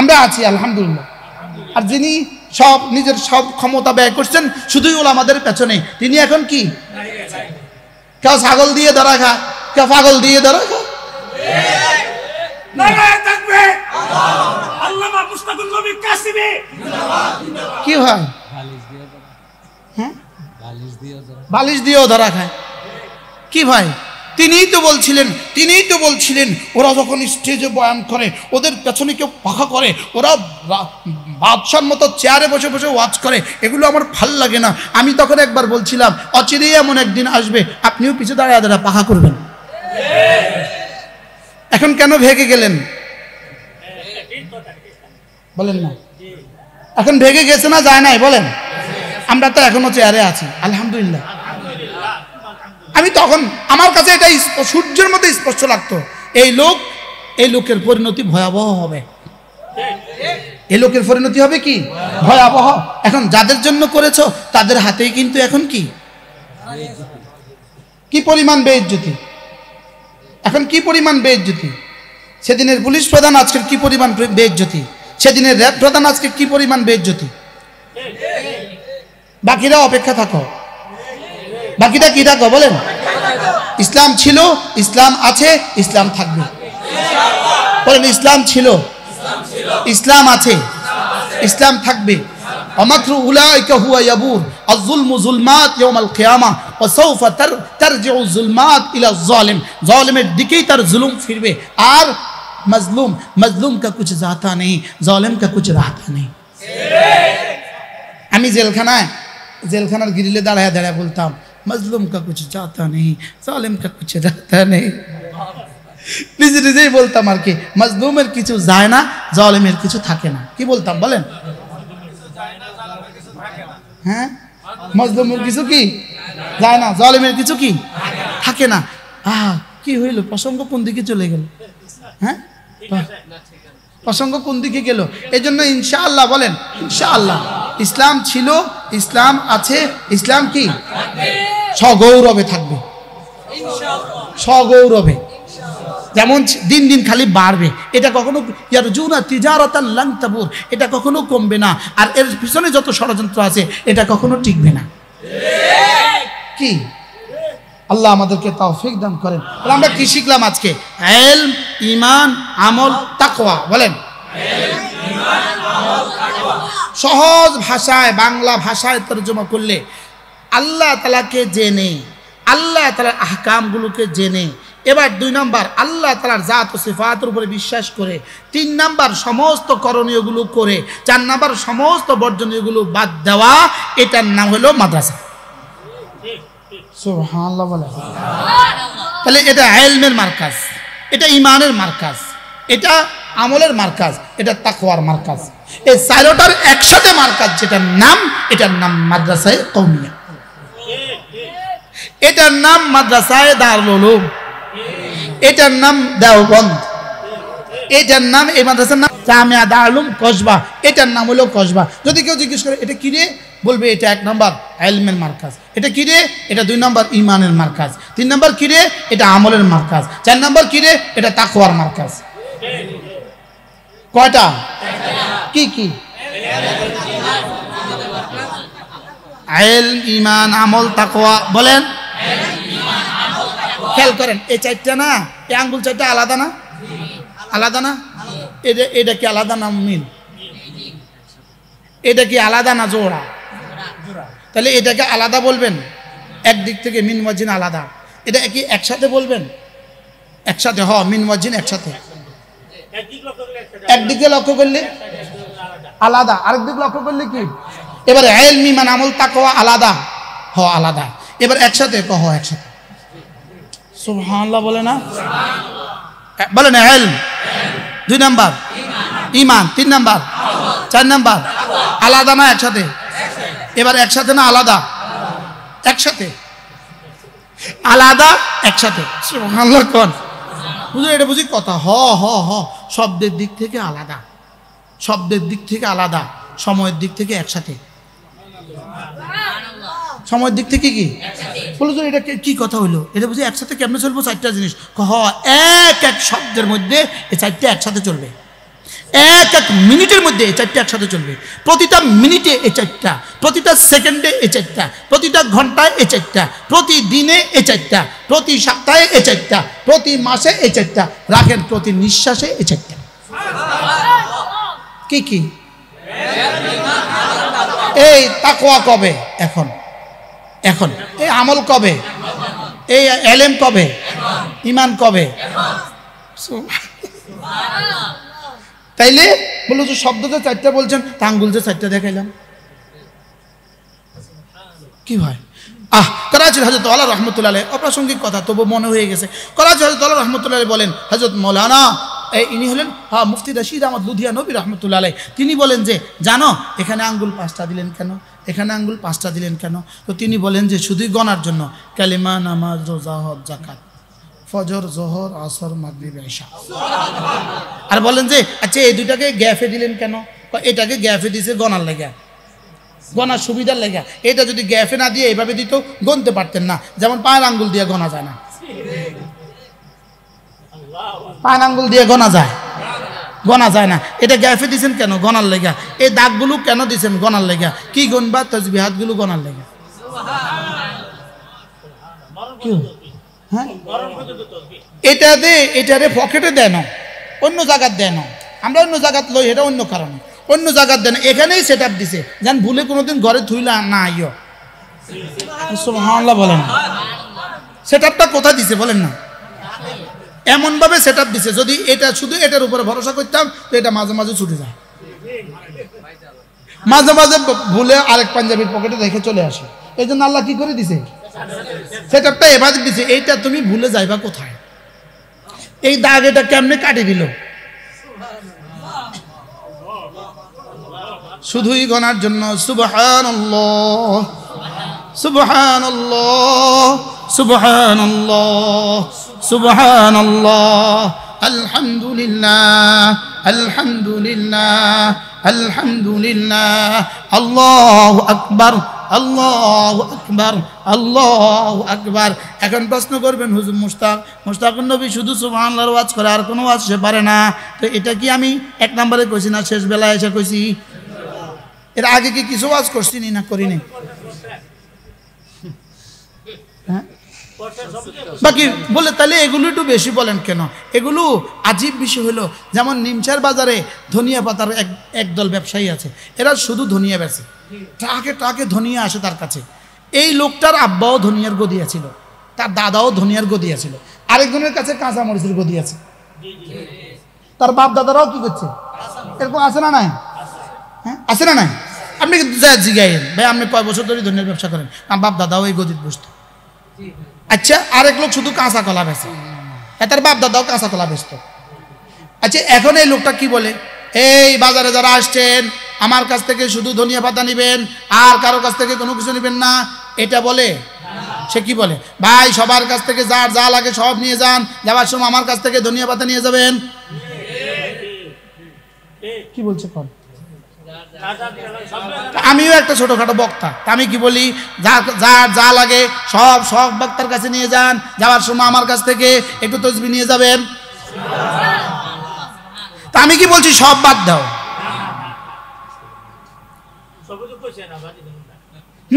Speaker 1: আমরা আছি আলহামদুলিল্লাহ আর যিনি সব নিজের সব ক্ষমতা ব্যয় করছেন শুধুই আমাদের পেছনে তিনি এখন কি কেউ ছাগল দিয়ে ধরা খা কেউ পাগল দিয়ে ধরা খা কি হয় হ্যাঁ? বালিশ দিয়েও ধরা খায় কি ভাই তিনিই তো বলছিলেন তিনিই তো বলছিলেন ওরা যখন স্টেজে বয়ান করে ওদের পেছনে কেউ পাখা করে ওরা বাদশার মতো চেয়ারে বসে বসে ওয়াচ করে এগুলো আমার ভাল লাগে না আমি তখন একবার বলছিলাম অচিরেই এমন একদিন আসবে আপনিও পিছু দাঁড়ায় দাঁড়া পাখা করবেন এখন কেন ভেগে গেলেন বলেন না এখন ভেগে গেছে না যায় নাই বলেন আমরা তো এখনো চেয়ারে আছি আলহামদুলিল্লাহ আমি তখন আমার কাছে এটা সূর্যের মধ্যে স্পষ্ট লাগতো এই লোক এই লোকের পরিণতি ভয়াবহ হবে এই লোকের পরিণতি হবে কি ভয়াবহ এখন যাদের জন্য করেছ তাদের হাতেই কিন্তু এখন কি কি পরিমাণ বেজ্জুতি এখন কি পরিমাণ বেজ্জুতি সেদিনের পুলিশ প্রধান আজকের কি পরিমাণ বেজ্জুতি সেদিনের র্যাব প্রধান আজকে কি পরিমাণ বেজ্জুতি বাকিরা অপেক্ষা থাকো বাকিটা কি থাকবো বলেন ইসলাম ছিল ইসলাম আছে ইসলাম থাকবে বলেন ইসলাম ছিল ইসলাম আছে ইসলাম থাকবে অমাত্র উলাইকা হুয়া ইয়াবুর আযুলম যুলমাত ইয়াউমাল কিয়ামা ওয়া সাউফা তারজিউ যুলমাত ইলা যালিম যালিমের দিকেই তার জুলুম ফিরবে আর মজলুম মজলুম কা কুছ জাতা নেই জালিম কা কুছ রাহতা নেই আমি জেলখানায় জেলখানার গ্রিলে দাঁড়ায় দাঁড়ায় বলতাম मजलूम का कुछ जाता नहीं जालिम का कुछ रहता नहीं নিজে নিজেই বলতাম আর কি মজলুমের কিছু যায় না জলেমের কিছু থাকে না কি বলতাম বলেন হ্যাঁ মজলুমের কিছু কি যায় না জলেমের কিছু কি থাকে না আহ কি হইল প্রসঙ্গ কোন দিকে চলে গেল হ্যাঁ প্রসঙ্গ কোন দিকে গেল এই জন্য ইনশাআল্লাহ বলেন ইনশাআল্লাহ ইসলাম ছিল ইসলাম আছে ইসলাম কি সগৌরবে থাকবে সগৌরবে যেমন দিন দিন খালি বাড়বে এটা কখনো ইয়ার জুনা তিজারতার লাংতাবুর এটা কখনো কমবে না আর এর পিছনে যত ষড়যন্ত্র আছে এটা কখনো টিকবে না কি আল্লাহ আমাদেরকে তৌফিক দান করেন তাহলে আমরা কি শিখলাম আজকে ইমান আমল তাকোয়া বলেন সহজ ভাষায় বাংলা ভাষায় তর্জমা করলে আল্লাহ তালাকে জেনে আল্লাহ তালার আহকামগুলোকে জেনে এবার দুই নাম্বার আল্লাহ তালার জাত ও সিফাতের উপরে বিশ্বাস করে তিন নাম্বার সমস্ত করণীয়গুলো করে চার নাম্বার সমস্ত বর্জনীয়গুলো বাদ দেওয়া এটার নাম হলো মাদ্রাসা তাহলে এটা হেলমের মার্কাজ এটা ইমানের মার্কাজ এটা আমলের মার্কাজ এটা তাকওয়ার মার্কাজ এই চারোটার একসাথে মার্কাজ যেটার নাম এটার নাম মাদ্রাসায় কৌমিয়া এটার নাম মাদ্রাসায় দারুল এটার নাম দেওবন্দ এটার নাম এই মাদ্রাসার নাম জামিয়া দারুম কসবা এটার নাম হলো কসবা যদি কেউ জিজ্ঞেস করে এটা কিনে বলবে এটা এক নম্বর এলমের মার্কাজ এটা কী রে এটা দুই নম্বর ইমানের মার্কাজ তিন নম্বর কী রে এটা আমলের মার্কাজ চার নম্বর কী রে এটা তাকোয়ার মার্কাজ কয়টা কি কি আইল ইমান আমল তাকোয়া বলেন খেয়াল করেন এই চারটা না এই আঙ্গুল চারটা আলাদা না আলাদা না এটা এটা কি আলাদা না মিল এটা কি আলাদা না জোড়া তাহলে এটাকে আলাদা বলবেন একদিক থেকে মিন মজিন আলাদা এটা কি একসাথে বলবেন একসাথে হ মিন মজিন একসাথে একদিকে লক্ষ্য করলে আলাদা আরেক দিক লক্ষ্য করলে কি এবার মি মিমান আমল কোয়া আলাদা হ আলাদা এবার একসাথে কহ একসাথে সুবহানাল্লাহ বলে না বলে না এলম দুই নাম্বার ইমান তিন নাম্বার চার নাম্বার আলাদা না একসাথে এবার একসাথে না আলাদা একসাথে আলাদা একসাথে এটা বুঝি কথা হ হ হ শব্দের দিক থেকে আলাদা শব্দের দিক থেকে আলাদা সময়ের দিক থেকে একসাথে সময়ের দিক থেকে কি বলো তো এটা কি কথা হলো এটা বুঝি একসাথে কেমনে চলবো চারটা জিনিস হ এক এক শব্দের মধ্যে এই চারটে একসাথে চলবে এক এক মিনিটের মধ্যে এই চারটা একসাথে চলবে প্রতিটা মিনিটে এ চারটা প্রতিটা সেকেন্ডে এ চারটা প্রতিটা ঘন্টায় এ চারটা প্রতিদিনে এ চারটা প্রতি সপ্তাহে এ চারটা প্রতি মাসে এ চারটা রাখেন প্রতি নিঃশ্বাসে এ চারটা কি কি এই তাকোয়া কবে এখন এখন এই আমল কবে এই এলেম কবে ইমান কবে তাইলে বললো যে শব্দ যে চারটা বলছেন তা আঙ্গুল যে চারটা দেখাইলাম কি হয় আহ করাচি হজরত আল্লাহ রহমতুল্লাহ অপ্রাসঙ্গিক কথা তবু মনে হয়ে গেছে করাচি হজরত আল্লাহ রহমতুল্লাহ বলেন হজরত মৌলানা ইনি হলেন হা মুফতি রশিদ আহমদ লুধিয়া নবী রহমতুল্লাহ তিনি বলেন যে জানো এখানে আঙ্গুল পাঁচটা দিলেন কেন এখানে আঙ্গুল পাঁচটা দিলেন কেন তো তিনি বলেন যে শুধুই গণার জন্য ক্যালিমা নামাজ রোজা হজ জাকাত ফজর জহর আসর মাগরিব এশা আর বলেন যে আচ্ছা এই দুইটাকে গ্যাফে দিলেন কেন এটাকে গ্যাফে দিছে গনার লেগা গণার সুবিধার লেগা এটা যদি গ্যাফে না দিয়ে এইভাবে দিত গনতে পারতেন না যেমন পায়ের আঙ্গুল দিয়ে গনা যায় না পায়ের আঙ্গুল দিয়ে গনা যায় গনা যায় না এটা গ্যাফে দিছেন কেন গনার লেগা এই দাগগুলো কেন দিছেন গনার লেগা কি গনবা তসবিহাতগুলো গনার লেগা হ্যাঁ এটা এটারে পকেটে দেন অন্য জায়গার দেন আমরা অন্য জায়গাত লই এটা অন্য কারণে অন্য জায়গার দেন এখানেই সেট আপ দিছে যেন ভুলে কোনোদিন ঘরে থুইলা না আইয় সুবহানাল্লাহ বলেন সেট আপটা কোথা দিছে বলেন না এমনভাবে সেট আপ দিছে যদি এটা শুধু এটার উপরে ভরসা করতাম তো এটা মাঝে মাঝে ছুটে যায় মাঝে মাঝে ভুলে আরেক পাঞ্জাবির পকেটে রেখে চলে আসে এই জন্য আল্লাহ কি করে দিছে সেটা পেয়ে বাজ দিছে এইটা তুমি ভুলে যাইবা কোথায় এই দাগ এটা কেমনে কাটি দিল শুধুই গনার জন্য সুবহান আলহামদুলিল্লাহ আলহামদুলিল্লাহ আল্লাহ আকবর আল্লাহ আকবর আল্লাহ আকবর এখন প্রশ্ন করবেন হুজুর মুস্তাক মুস্তাক নবী শুধু সুবাহান্লার ওয়াজ করে আর কোনো ওয়াজ সে পারে না তো এটা কি আমি এক নম্বরে কইছি না শেষ বেলায় এসে কইছি এর আগে কি কিছু ওয়াজ করছি নি না করিনি হ্যাঁ
Speaker 2: বাকি বলে তাহলে
Speaker 1: এগুলো একটু বেশি বলেন কেন এগুলো আজীব বিষয় হলো যেমন নিমচার বাজারে ধনিয়া পাতার এক একদল ব্যবসায়ী আছে এরা শুধু ধনিয়া বেচে ট্রাকে ট্রাকে ধনিয়া আসে তার কাছে এই লোকটার আব্বাও ধনিয়ার গদিয়া ছিল তার দাদাও ধনিয়ার গদিয়া ছিল আরেকজনের কাছে কাঁচা মরিচের গদি আছে তার বাপ দাদারাও কি করছে এরকম আছে না নাই হ্যাঁ আছে না নাই আপনি কিন্তু ভাই আপনি কয় বছর ধরে ধনিয়ার ব্যবসা করেন আমার বাপ দাদাও এই গদিত বসত আচ্ছা আরেক লোক শুধু কাঁচা কলা বেছে হ্যাঁ, তার বাপ দাদাও কাঁচা কলা বেচত আচ্ছা এখন এই লোকটা কি বলে এই বাজারে যারা আসছেন আমার কাছ থেকে শুধু ধনিয়া পাতা নেবেন আর কারো কাছ থেকে কোনো কিছু নেবেন না এটা বলে সে কি বলে ভাই সবার কাছ থেকে যার যা লাগে সব নিয়ে যান যাওয়ার সময় আমার কাছ থেকে ধনিয়া পাতা নিয়ে যাবেন কি বলছে কর আমিও একটা ছোটখাটো বক্তা আমি কি বলি যা যা যা লাগে সব সব বক্তার কাছে নিয়ে যান যাওয়ার সময় আমার কাছ থেকে একটু তসবি নিয়ে যাবেন তা আমি কি বলছি সব বাদ দাও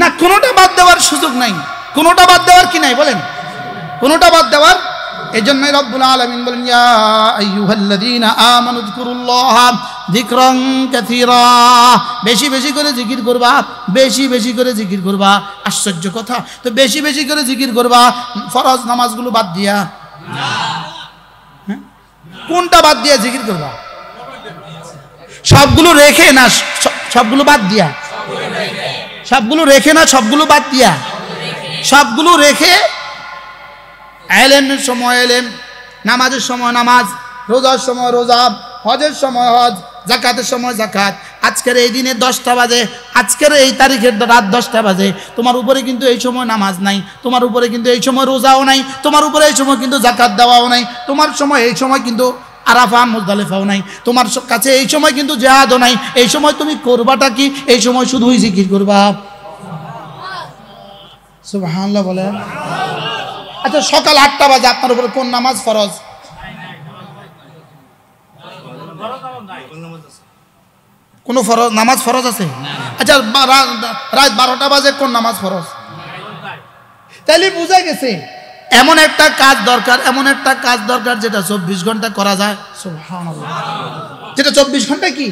Speaker 1: না কোনোটা বাদ দেওয়ার সুযোগ নাই কোনোটা বাদ দেওয়ার কি নাই বলেন কোনোটা বাদ দেওয়ার এই জন্যই রব্বুল আলমিন বলেন বেশি বেশি করে জিকির করবা বেশি বেশি করে জিকির করবা আশ্চর্য কথা তো বেশি বেশি করে জিকির করবা ফরজ নামাজগুলো বাদ দিয়া হ্যাঁ? কোনটা বাদ দিয়া জিকির করবা সবগুলো রেখে না সবগুলো বাদ দিয়া সবগুলো রেখে না সবগুলো বাদ দিয়া সবগুলো রেখে এলেমের সময় এলেম নামাজের সময় নামাজ রোজার সময় রোজা হজের সময় হজ জাকাতের সময় জাকাত আজকের এই দিনে দশটা বাজে আজকের এই তারিখের রাত দশটা বাজে তোমার উপরে কিন্তু এই সময় নামাজ নাই তোমার উপরে কিন্তু এই সময় রোজাও নাই তোমার উপরে এই সময় কিন্তু জাকাত দেওয়াও নাই তোমার সময় এই সময় কিন্তু আরাফা মুজদালিফাও নাই তোমার কাছে এই সময় কিন্তু জেহাদও নাই এই সময় তুমি করবাটা কি এই সময় শুধুই জিকির করবা সুবহানাল্লাহ বলে আচ্ছা সকাল আটটা বাজে আপনার উপরে কোন নামাজ ফরজ কোন ফরজ নামাজ ফরজ আছে আচ্ছা রাত বারোটা বাজে কোন নামাজ ফরজ তাহলে বুঝা গেছে এমন একটা কাজ দরকার এমন একটা কাজ দরকার যেটা চব্বিশ ঘন্টা করা যায় যেটা চব্বিশ ঘন্টা কি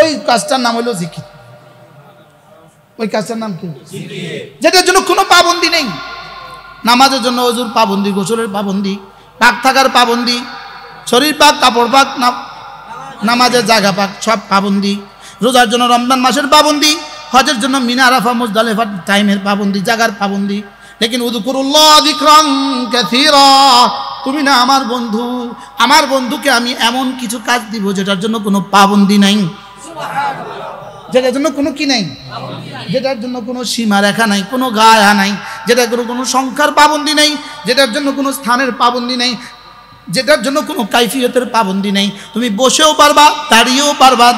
Speaker 1: ওই কাজটার নাম হলো জিকির ওই কাজটার নাম কি যেটার জন্য কোনো পাবন্দি নেই নামাজের জন্য অজুর পাবন্দি গোসলের পাবন্দি পাক থাকার পাবন্দি শরীর পাক কাপড় পাক নামাজের জায়গা পাক সব পাবন্দি রোজার জন্য রমজান মাসের পাবন্দি হজের জন্য মিনা আরাফা মুজদালেফার টাইমের পাবন্দি জাগার পাবন্দি লেকিন উদুকুরুল্লাহ বিক্রম তুমি না আমার বন্ধু আমার বন্ধুকে আমি এমন কিছু কাজ দিব যেটার জন্য কোনো পাবন্দি নাই যেটার জন্য কোনো কি নাই যেটার জন্য কোনো সীমারেখা নাই কোনো গায়া নাই যেটার জন্য কোনো সংখ্যার পাবন্দি নাই যেটার জন্য কোনো স্থানের পাবন্দি নাই যেটার জন্য কোনো কাইফিয়তের পাবন্দি নেই তুমি বসেও পারবা দাঁড়িয়েও পারবা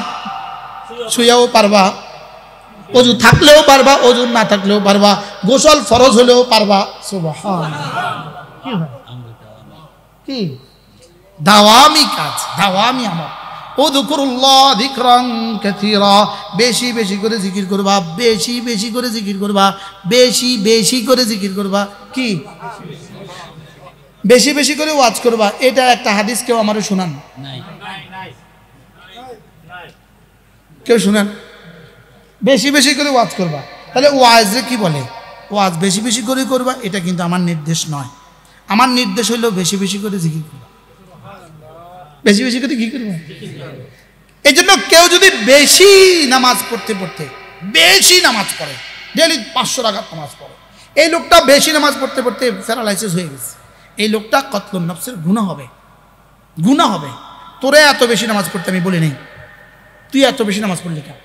Speaker 1: শুয়েও পারবা অজু থাকলেও পারবা অজু না থাকলেও পারবা গোসল ফরজ হলেও পারবা কি দাওয়ামি কাজ দাওয়ামি আমার ও দুকুরুল্লাহ ধিক্রং কাথিরা বেশি বেশি করে জিকির করবা বেশি বেশি করে জিকির করবা বেশি বেশি করে জিকির করবা কি বেশি বেশি করে ওয়াজ করবা এটা একটা হাদিস কেউ আমারও শোনান কেউ শোনান বেশি বেশি করে ওয়াজ করবা তাহলে ওয়াজে কি বলে ওয়াজ বেশি বেশি করে করবা এটা কিন্তু আমার নির্দেশ নয় আমার নির্দেশ হইলেও বেশি বেশি করে জিকির করবা বেশি বেশি করে কি করবা এই জন্য কেউ যদি বেশি নামাজ পড়তে পড়তে বেশি নামাজ পড়ে ডেলি পাঁচশো টাকা নামাজ পড়ে এই লোকটা বেশি নামাজ পড়তে পড়তে প্যারালাইসিস হয়ে গেছে এই লোকটা কতল নফসের গুণা হবে গুণা হবে তোরে এত বেশি নামাজ পড়তে আমি বলি নেই তুই এত বেশি নামাজ পড়লি কেন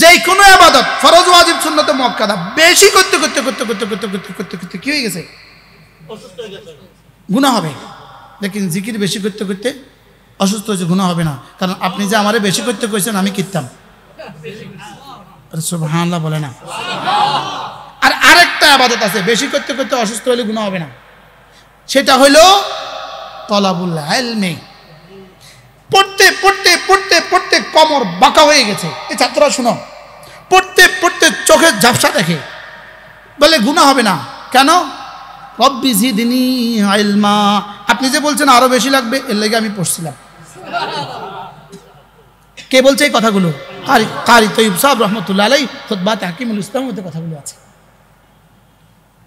Speaker 1: যে কোনো আবাদত ফরজ ওয়াজিব সুন্নত মক্কাদা বেশি করতে করতে করতে করতে করতে করতে করতে করতে কি হয়ে গেছে গুণা হবে লেকিন জিকির বেশি করতে করতে অসুস্থ হয়েছে গুণা হবে না কারণ আপনি যে আমারে বেশি করতে কইছেন আমি কিনতাম সুবহানাল্লাহ বলে না আর আরেকটা আবাদত আছে বেশি করতে করতে অসুস্থ হলে গুণা হবে না সেটা হলো তলাবুল আলমে পড়তে পড়তে পড়তে পড়তে কমর বাঁকা হয়ে গেছে এ ছাত্ররা শুনো পড়তে পড়তে চোখের ঝাপসা দেখে বলে গুণা হবে না কেন রব্বি জিদিনী আইলমা আপনি যে বলছেন আরও বেশি লাগবে এর লেগে আমি পড়ছিলাম কে বলছে এই কথাগুলো কারি কারি তৈব সাহ রহমতুল্লাহ আলাই খোদবা তাকিমুল ইসলাম মধ্যে কথাগুলো আছে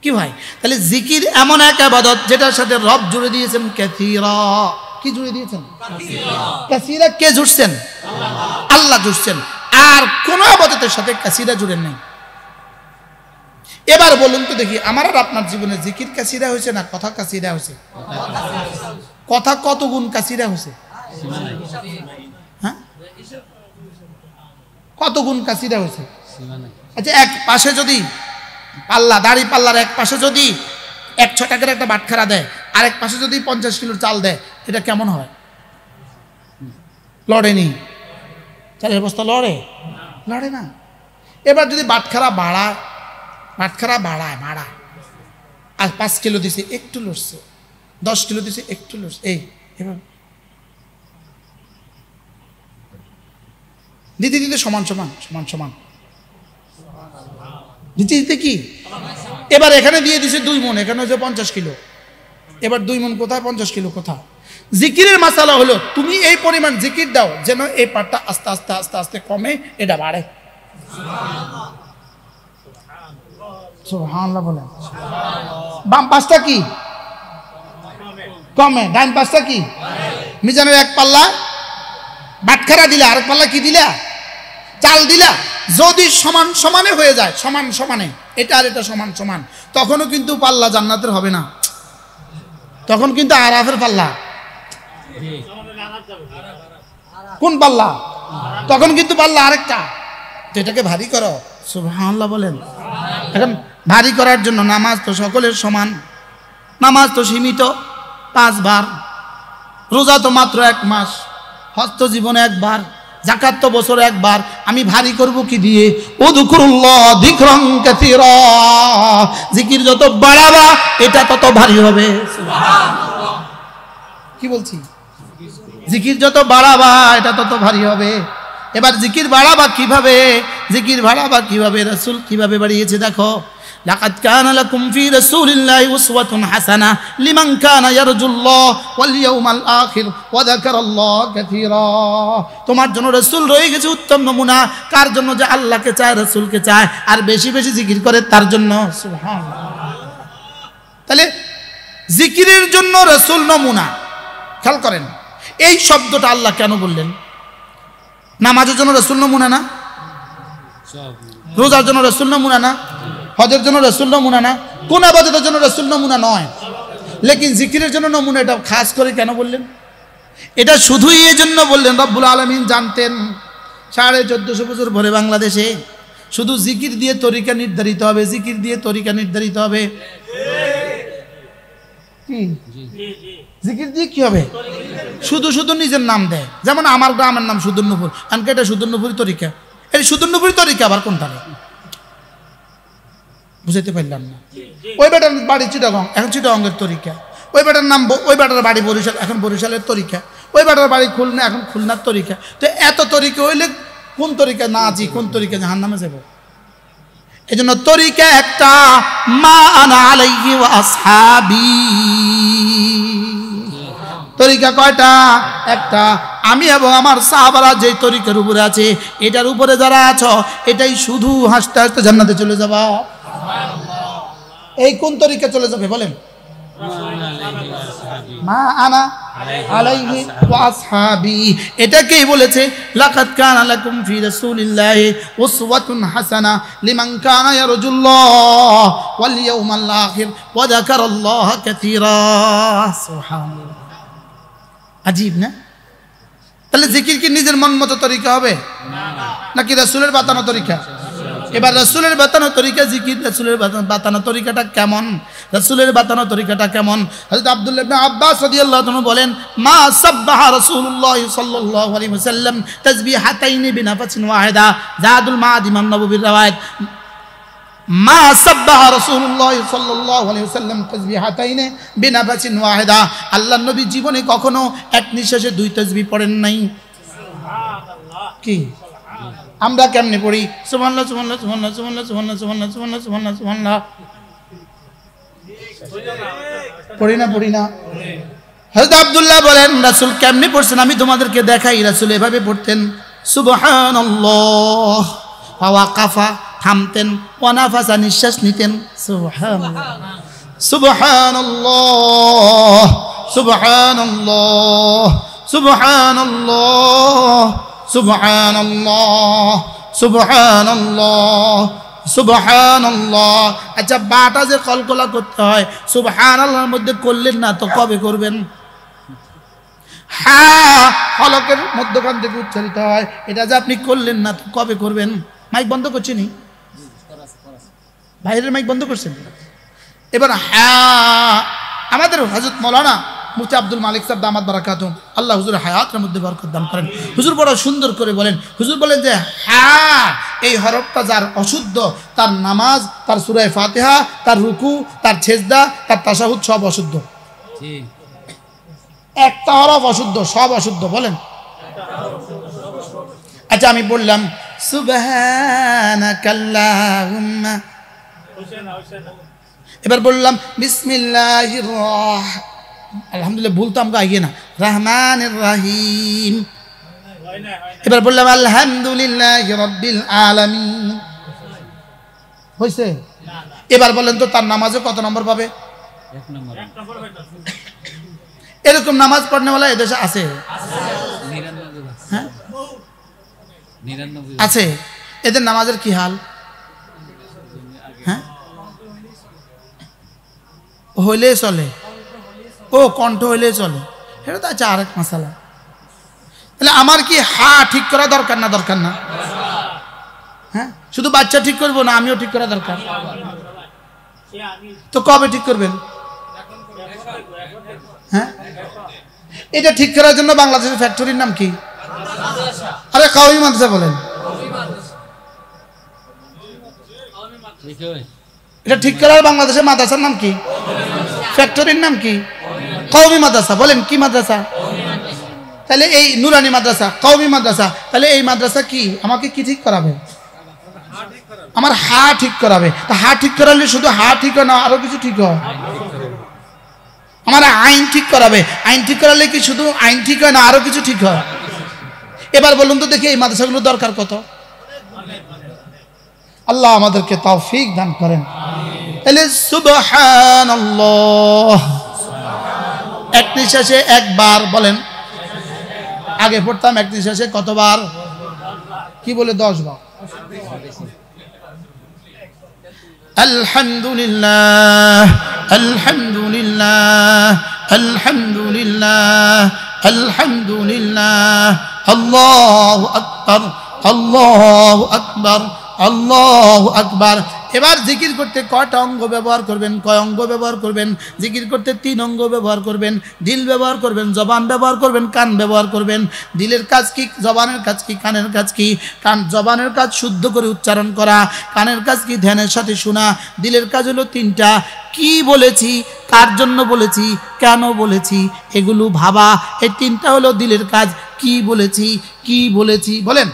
Speaker 1: কি ভাই তাহলে জিকির এমন এক আবাদত যেটার সাথে রব জুড়ে দিয়েছেন ক্যাথিরা কি জুড়ে দিয়েছেন কাসিরা কে জুড়ছেন আল্লাহ জুড়ছেন আর কোন আবাদতের সাথে কাসিরা জুড়েন নাই এবার বলুন তো দেখি আমার আর আপনার জীবনে জিকির কাসিরা হয়েছে না কথা কাসিরা হয়েছে কথা কত গুণ কাসিরা হয়েছে হ্যাঁ কত গুণ কাসিরা হয়েছে আচ্ছা এক পাশে যদি পাল্লা দাড়ি পাল্লার এক পাশে যদি এক ছটাকের একটা বাটখারা দেয় আরেক পাশে যদি পঞ্চাশ কিলোর চাল দেয় এটা কেমন হয় লড়েনি চালের অবস্থা লড়ে লড়ে না এবার যদি বাটখারা বাড়ায় বাটখারা বাড়ায় বাড়ায় আর পাঁচ কিলো দিছে একটু লড়ছে দশ কিলো দিছে একটু লড়ছে এই এবার দিতে দিতে সমান সমান সমান সমান দিতে দিতে কি
Speaker 2: এবার এখানে দিয়ে দিছে
Speaker 1: দুই মন এখানে হচ্ছে পঞ্চাশ কিলো এবার দুই মন কোথায় পঞ্চাশ কিলো কোথায় জিকিরের মাসালা হলো তুমি এই পরিমাণ জিকির দাও যেন এই পাটটা আস্তে আস্তে আস্তে আস্তে কমে এটা বাড়ে বলে বাম পাশটা কি কমে ডান পাশটা কি মিজানের এক পাল্লা বাটখারা দিলা আর পাল্লা কি দিলা চাল দিলা যদি সমান সমানে হয়ে যায় সমান সমানে এটা আর এটা সমান সমান তখনও কিন্তু পাল্লা জান্নাতের হবে না তখন কিন্তু আরাফের পাল্লা কোন পাল্লা তখন কিন্তু পাল্লা আরেকটা যেটাকে ভারী করো সুবহানাল্লাহ বলেন এখন ভারী করার জন্য নামাজ তো সকলের সমান নামাজ তো সীমিত পাঁচবার রোজা তো মাত্র এক মাস হস্ত জীবনে একবার জাকাত তো বছর একবার আমি ভারী করব কি দিয়ে ও দুকুরুল্লাহ দিক্রম কাতির জিকির যত বাড়াবা এটা তত ভারী হবে কি বলছি জিকির যত বাড়াবা এটা তত ভারী হবে এবার জিকির বাড়াবা কিভাবে জিকির বাড়াবা কিভাবে রাসুল কিভাবে বাড়িয়েছে দেখো لقد كان لكم في رسول الله أسوة حسنة لمن كان يرجو الله واليوم الآخر وذكر الله كثيرا তোমার জন্য রসুল রয়ে গেছে উত্তম নমুনা কার জন্য যে আল্লাহকে চায় রসুলকে চায় আর বেশি বেশি জিকির করে তার জন্য তাহলে জিকিরের জন্য রসুল নমুনা খেয়াল করেন এই শব্দটা আল্লাহ কেন বললেন নামাজের জন্য রসুল নমুনা না রোজার জন্য রসুল নমুনা না হজের জন্য রসুল নমুনা না কোন আবাদতের জন্য রসুল নমুনা নয় লেকিন জিকিরের জন্য নমুনা এটা খাস করে কেন বললেন এটা শুধুই জন্য বললেন রব্বুল আলমিন জানতেন সাড়ে চোদ্দশো বছর ভরে বাংলাদেশে শুধু জিকির দিয়ে তরিকা নির্ধারিত হবে জিকির দিয়ে তরিকা নির্ধারিত হবে জিকির দিয়ে কি হবে শুধু শুধু নিজের নাম দেয় যেমন আমার গ্রামের নাম সুদর্ণপুর কারণ এটা সুদর্ণপুরি তরিকা এটা সুদর্ণপুরি তরিকা আবার কোনটা বুঝাইতে পারলাম না ওই বেটার বাড়ি চিটাগং এখন চিটাগঙ্গের তরিকা ওই বেটার নাম ওই বেটার বাড়ি বরিশাল এখন বরিশালের তরিকা ওই বেটার বাড়ি খুলনা এখন খুলনার তরিকা তো এত তরিকা হইলে কোন তরিকা না আছি কোন তরিকা জাহান নামে যাবো এই জন্য তরিকা একটা মা তরিকা কয়টা একটা আমি এবং আমার সাহাবারা যে তরিকার উপরে আছে এটার উপরে যারা আছো এটাই শুধু হাসতে হাসতে জান্নাতে চলে যাবা এই কোন তরিকে চলে যাবে বলেন মা আনা আলাইহি ওয়া আসহাবি এটাকেই বলেছে লাকাদ কানা লাকুম ফি রাসূলিল্লাহি উসওয়াতুন হাসানা লিমান কানা ইয়ারজুল্লাহ ওয়াল ইয়াউমাল আখির ওয়া যাকারাল্লাহা কাসীরা সুবহানাল্লাহ আজীব না তাহলে জিকির কি নিজের মন মতো তরিকা হবে নাকি রাসূলের বাতানো তরিকা এবার রসুলের বাতানো তরিকা জিকির রসুলের বাতানো তরিকাটা কেমন রসুলের বাতানো তরিকাটা কেমন হজরত আব্দুল্লাহ ইবনে আব্বাস রাদিয়াল্লাহু তাআলা বলেন মা সাব্বাহা রাসূলুল্লাহ সাল্লাল্লাহু আলাইহি ওয়াসাল্লাম তাসবিহাতাইনি বিনাফাসিন ওয়াহিদা জাদুল মাআদ ইমাম নববীর রাওয়ায়াত মা সাব্বাহা রাসূলুল্লাহ সাল্লাল্লাহু আলাইহি ওয়াসাল্লাম তাসবিহাতাইন বিনাফাসিন ওয়াহিদা আল্লাহর নবী জীবনে কখনো এক নিঃশ্বাসে দুই তাসবিহ পড়েন নাই সুবহানাল্লাহ কি আমরা কেমনে পড়ি সুবহানাল্লাহ সুবহানাল্লাহ সুবহানাল্লাহ সুবহানাল্লাহ সুবহানাল্লাহ সুবহানাল্লাহ সুবহানাল্লাহ সুবহানাল্লাহ
Speaker 2: পড়ি না পড়ি না
Speaker 1: হযরত আব্দুল্লাহ বলেন রাসূল কেমনে পড়ছেন আমি তোমাদেরকে দেখাই রাসূল এভাবে পড়তেন সুবহানাল্লাহ হাওয়া কাফা থামতেন অনাফাসা নিঃশ্বাস নিতেন সুবহানাল্লাহ সুবহানাল্লাহ সুবহানাল্লাহ সুবহানাল্লাহ সুবহান সুবহান সুবহান আচ্ছা বাটা যে কলকলা করতে হয় সুবহান আল্লাহর মধ্যে করলেন না তো কবে করবেন হ্যাঁ হলকের মধ্যখান থেকে উচ্চারিত হয় এটা যে আপনি করলেন না তো কবে করবেন মাইক বন্ধ করছি নি ভাইয়ের মাইক বন্ধ করছেন এবার হ্যাঁ আমাদের হজরত মৌলানা মুফতি আব্দুল মালিক সাহেব দামাত বারাকাত আল্লাহ হুজুর হায়াতের মধ্যে বরকত দান করেন হুজুর বড় সুন্দর করে বলেন হুজুর বলেন যে হ্যাঁ এই হরফটা যার অশুদ্ধ তার নামাজ তার সুরায় ফাতেহা তার রুকু তার ছেজদা তার তাসাহুদ সব অশুদ্ধ একটা হরফ অশুদ্ধ সব অশুদ্ধ বলেন আচ্ছা আমি বললাম সুবহানাকাল্লাহুম্মা এবার বললাম বিসমিল্লাহ আলহামদুলিল্লাহ ভুল তো আমরা আগে না রহমান রাহিম
Speaker 2: এবার বললাম আলহামদুলিল্লাহ
Speaker 1: রব্বিল হয়েছে এবার বলেন তো তার নামাজে কত নম্বর পাবে এরকম নামাজ বলা এদেশে আছে হ্যাঁ? আছে এদের নামাজের কি হাল হ্যাঁ হইলে চলে ও কণ্ঠ হইলে চলে সেটা তো আছে আরেক মশালা তাহলে আমার কি হা ঠিক করা দরকার না দরকার না হ্যাঁ শুধু বাচ্চা ঠিক করবো না আমিও ঠিক করা দরকার তো কবে ঠিক করবেন হ্যাঁ এটা ঠিক করার জন্য বাংলাদেশের ফ্যাক্টরির নাম কি আরে কাউই মাদ্রাসা বলেন এটা ঠিক করার বাংলাদেশের মাদ্রাসার নাম কি ফ্যাক্টরির নাম কি কৌমি মাদ্রাসা বলেন কি মাদ্রাসা তাহলে এই নুরানি মাদ্রাসা কৌমি মাদ্রাসা তাহলে এই মাদ্রাসা কি আমাকে কি ঠিক করাবে আমার হা ঠিক করাবে তা হা ঠিক করালে শুধু হা ঠিক না আরো কিছু ঠিক হয় আমার আইন ঠিক করাবে আইন ঠিক করালে কি শুধু আইন ঠিক হয় না আরো কিছু ঠিক হয় এবার বলুন তো দেখি এই মাদ্রাসাগুলো দরকার কত আল্লাহ আমাদেরকে তাও ফিক দান করেন তাহলে সুবহান আল্লাহ এক নিঃশ্বাসে একবার বলেন আগে পড়তাম এক নিঃশ্বাসে কতবার কি বলে দশ বার আলহামদুলিল্লাহ আলহামদুলিল্লাহ আলহামদুলিল্লাহ আলহামদুলিল্লাহ আল্লাহ আকবর আল্লাহ আকবর আল্লাহ আকবর এবার জিকির করতে কটা অঙ্গ ব্যবহার করবেন কয় অঙ্গ ব্যবহার করবেন জিকির করতে তিন অঙ্গ ব্যবহার করবেন দিল ব্যবহার করবেন জবান ব্যবহার করবেন কান ব্যবহার করবেন দিলের কাজ কি জবানের কাজ কি কানের কাজ কি কান জবানের কাজ শুদ্ধ করে উচ্চারণ করা কানের কাজ কি ধ্যানের সাথে শোনা দিলের কাজ হলো তিনটা কি বলেছি কার জন্য বলেছি কেন বলেছি এগুলো ভাবা এই তিনটা হলো দিলের কাজ কি বলেছি কি বলেছি বলেন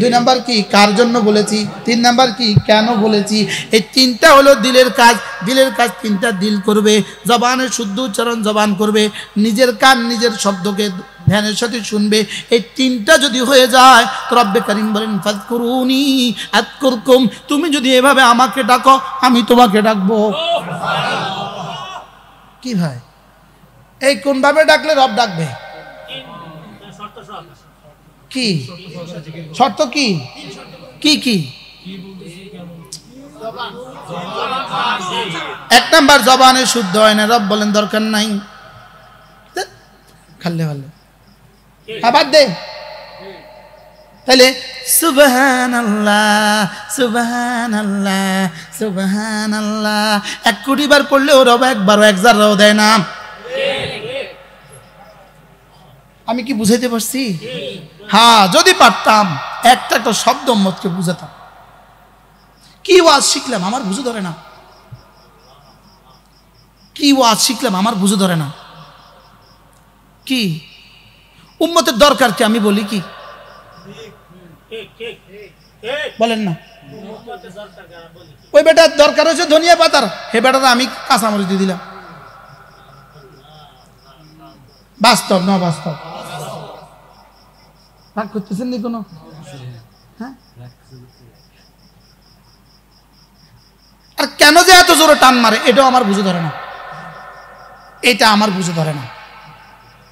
Speaker 1: দুই নাম্বার কি কার জন্য বলেছি তিন নাম্বার কি কেন বলেছি এই তিনটা হলো দিলের কাজ দিলের কাজ তিনটা দিল করবে জবানের শুদ্ধ উচ্চারণ জবান করবে নিজের কান নিজের শব্দকে ধ্যানের সাথে শুনবে এই তিনটা যদি হয়ে যায় তো রব্বে করিম বলেন ফাজকুরুনি আতকুরকুম তুমি যদি এভাবে আমাকে ডাকো আমি তোমাকে ডাকবো কি ভাই এই কোনভাবে ডাকলে রব ডাকবে কি শর্ত কি কি কি এক নাম্বার জবানে শুদ্ধ হয় না রব বলেন দরকার নাই খাল্লে ভালো হ্যাঁ দে তাহলে সুবহান আল্লাহ সুবহান আল্লাহ সুবহান আল্লাহ এক কোটি বার পড়লেও রব একবারও এক জাররাও দেয় না আমি কি বুঝাইতে পারছি হ্যাঁ যদি পারতাম একটা একটা শব্দ মতকে বুঝাতাম কি ওয়াজ শিখলাম আমার বুঝে ধরে না কি ওয়াজ শিখলাম আমার বুঝে ধরে না কি উম্মতের দরকার কি আমি বলি কি বলেন না ওই বেটার দরকার হচ্ছে ধনিয়া পাতার হে বেটাটা আমি কাঁচামরিচ দিয়ে দিলাম বাস্তব না বাস্তব রাগ করতেছেন নি কোনো হ্যাঁ? আর কেন যে এত জোরে টান মারে এটাও আমার বুঝে ধরে না এটা আমার বুঝে ধরে না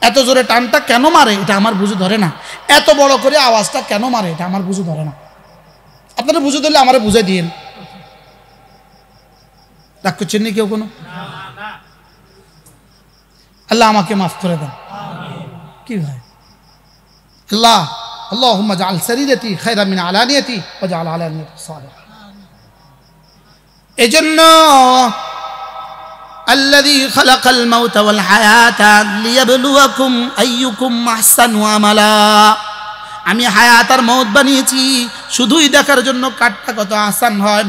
Speaker 1: এত জোরে টানটা কেন মারে এটা আমার বুঝে ধরে না এত বড় করে আওয়াজটা কেন মারে এটা আমার বুঝে ধরে না আপনারা বুঝে ধরলে আমার বুঝে দিয়েন রাগ করছেন নি কেউ কোনো আল্লাহ আমাকে মাফ করে দেন কি ভাই আল্লাহ আল্লাহ জাল শরীরতি খৈরামিন আলানিয়তি ও জাল আলানিয়ত এজন্য الذي خلق الموت والحياة ليبلوكم أيكم أحسن عملا আমি হায়াতার আর মৌত বানিয়েছি শুধুই দেখার জন্য কাটটা কত আসান হয়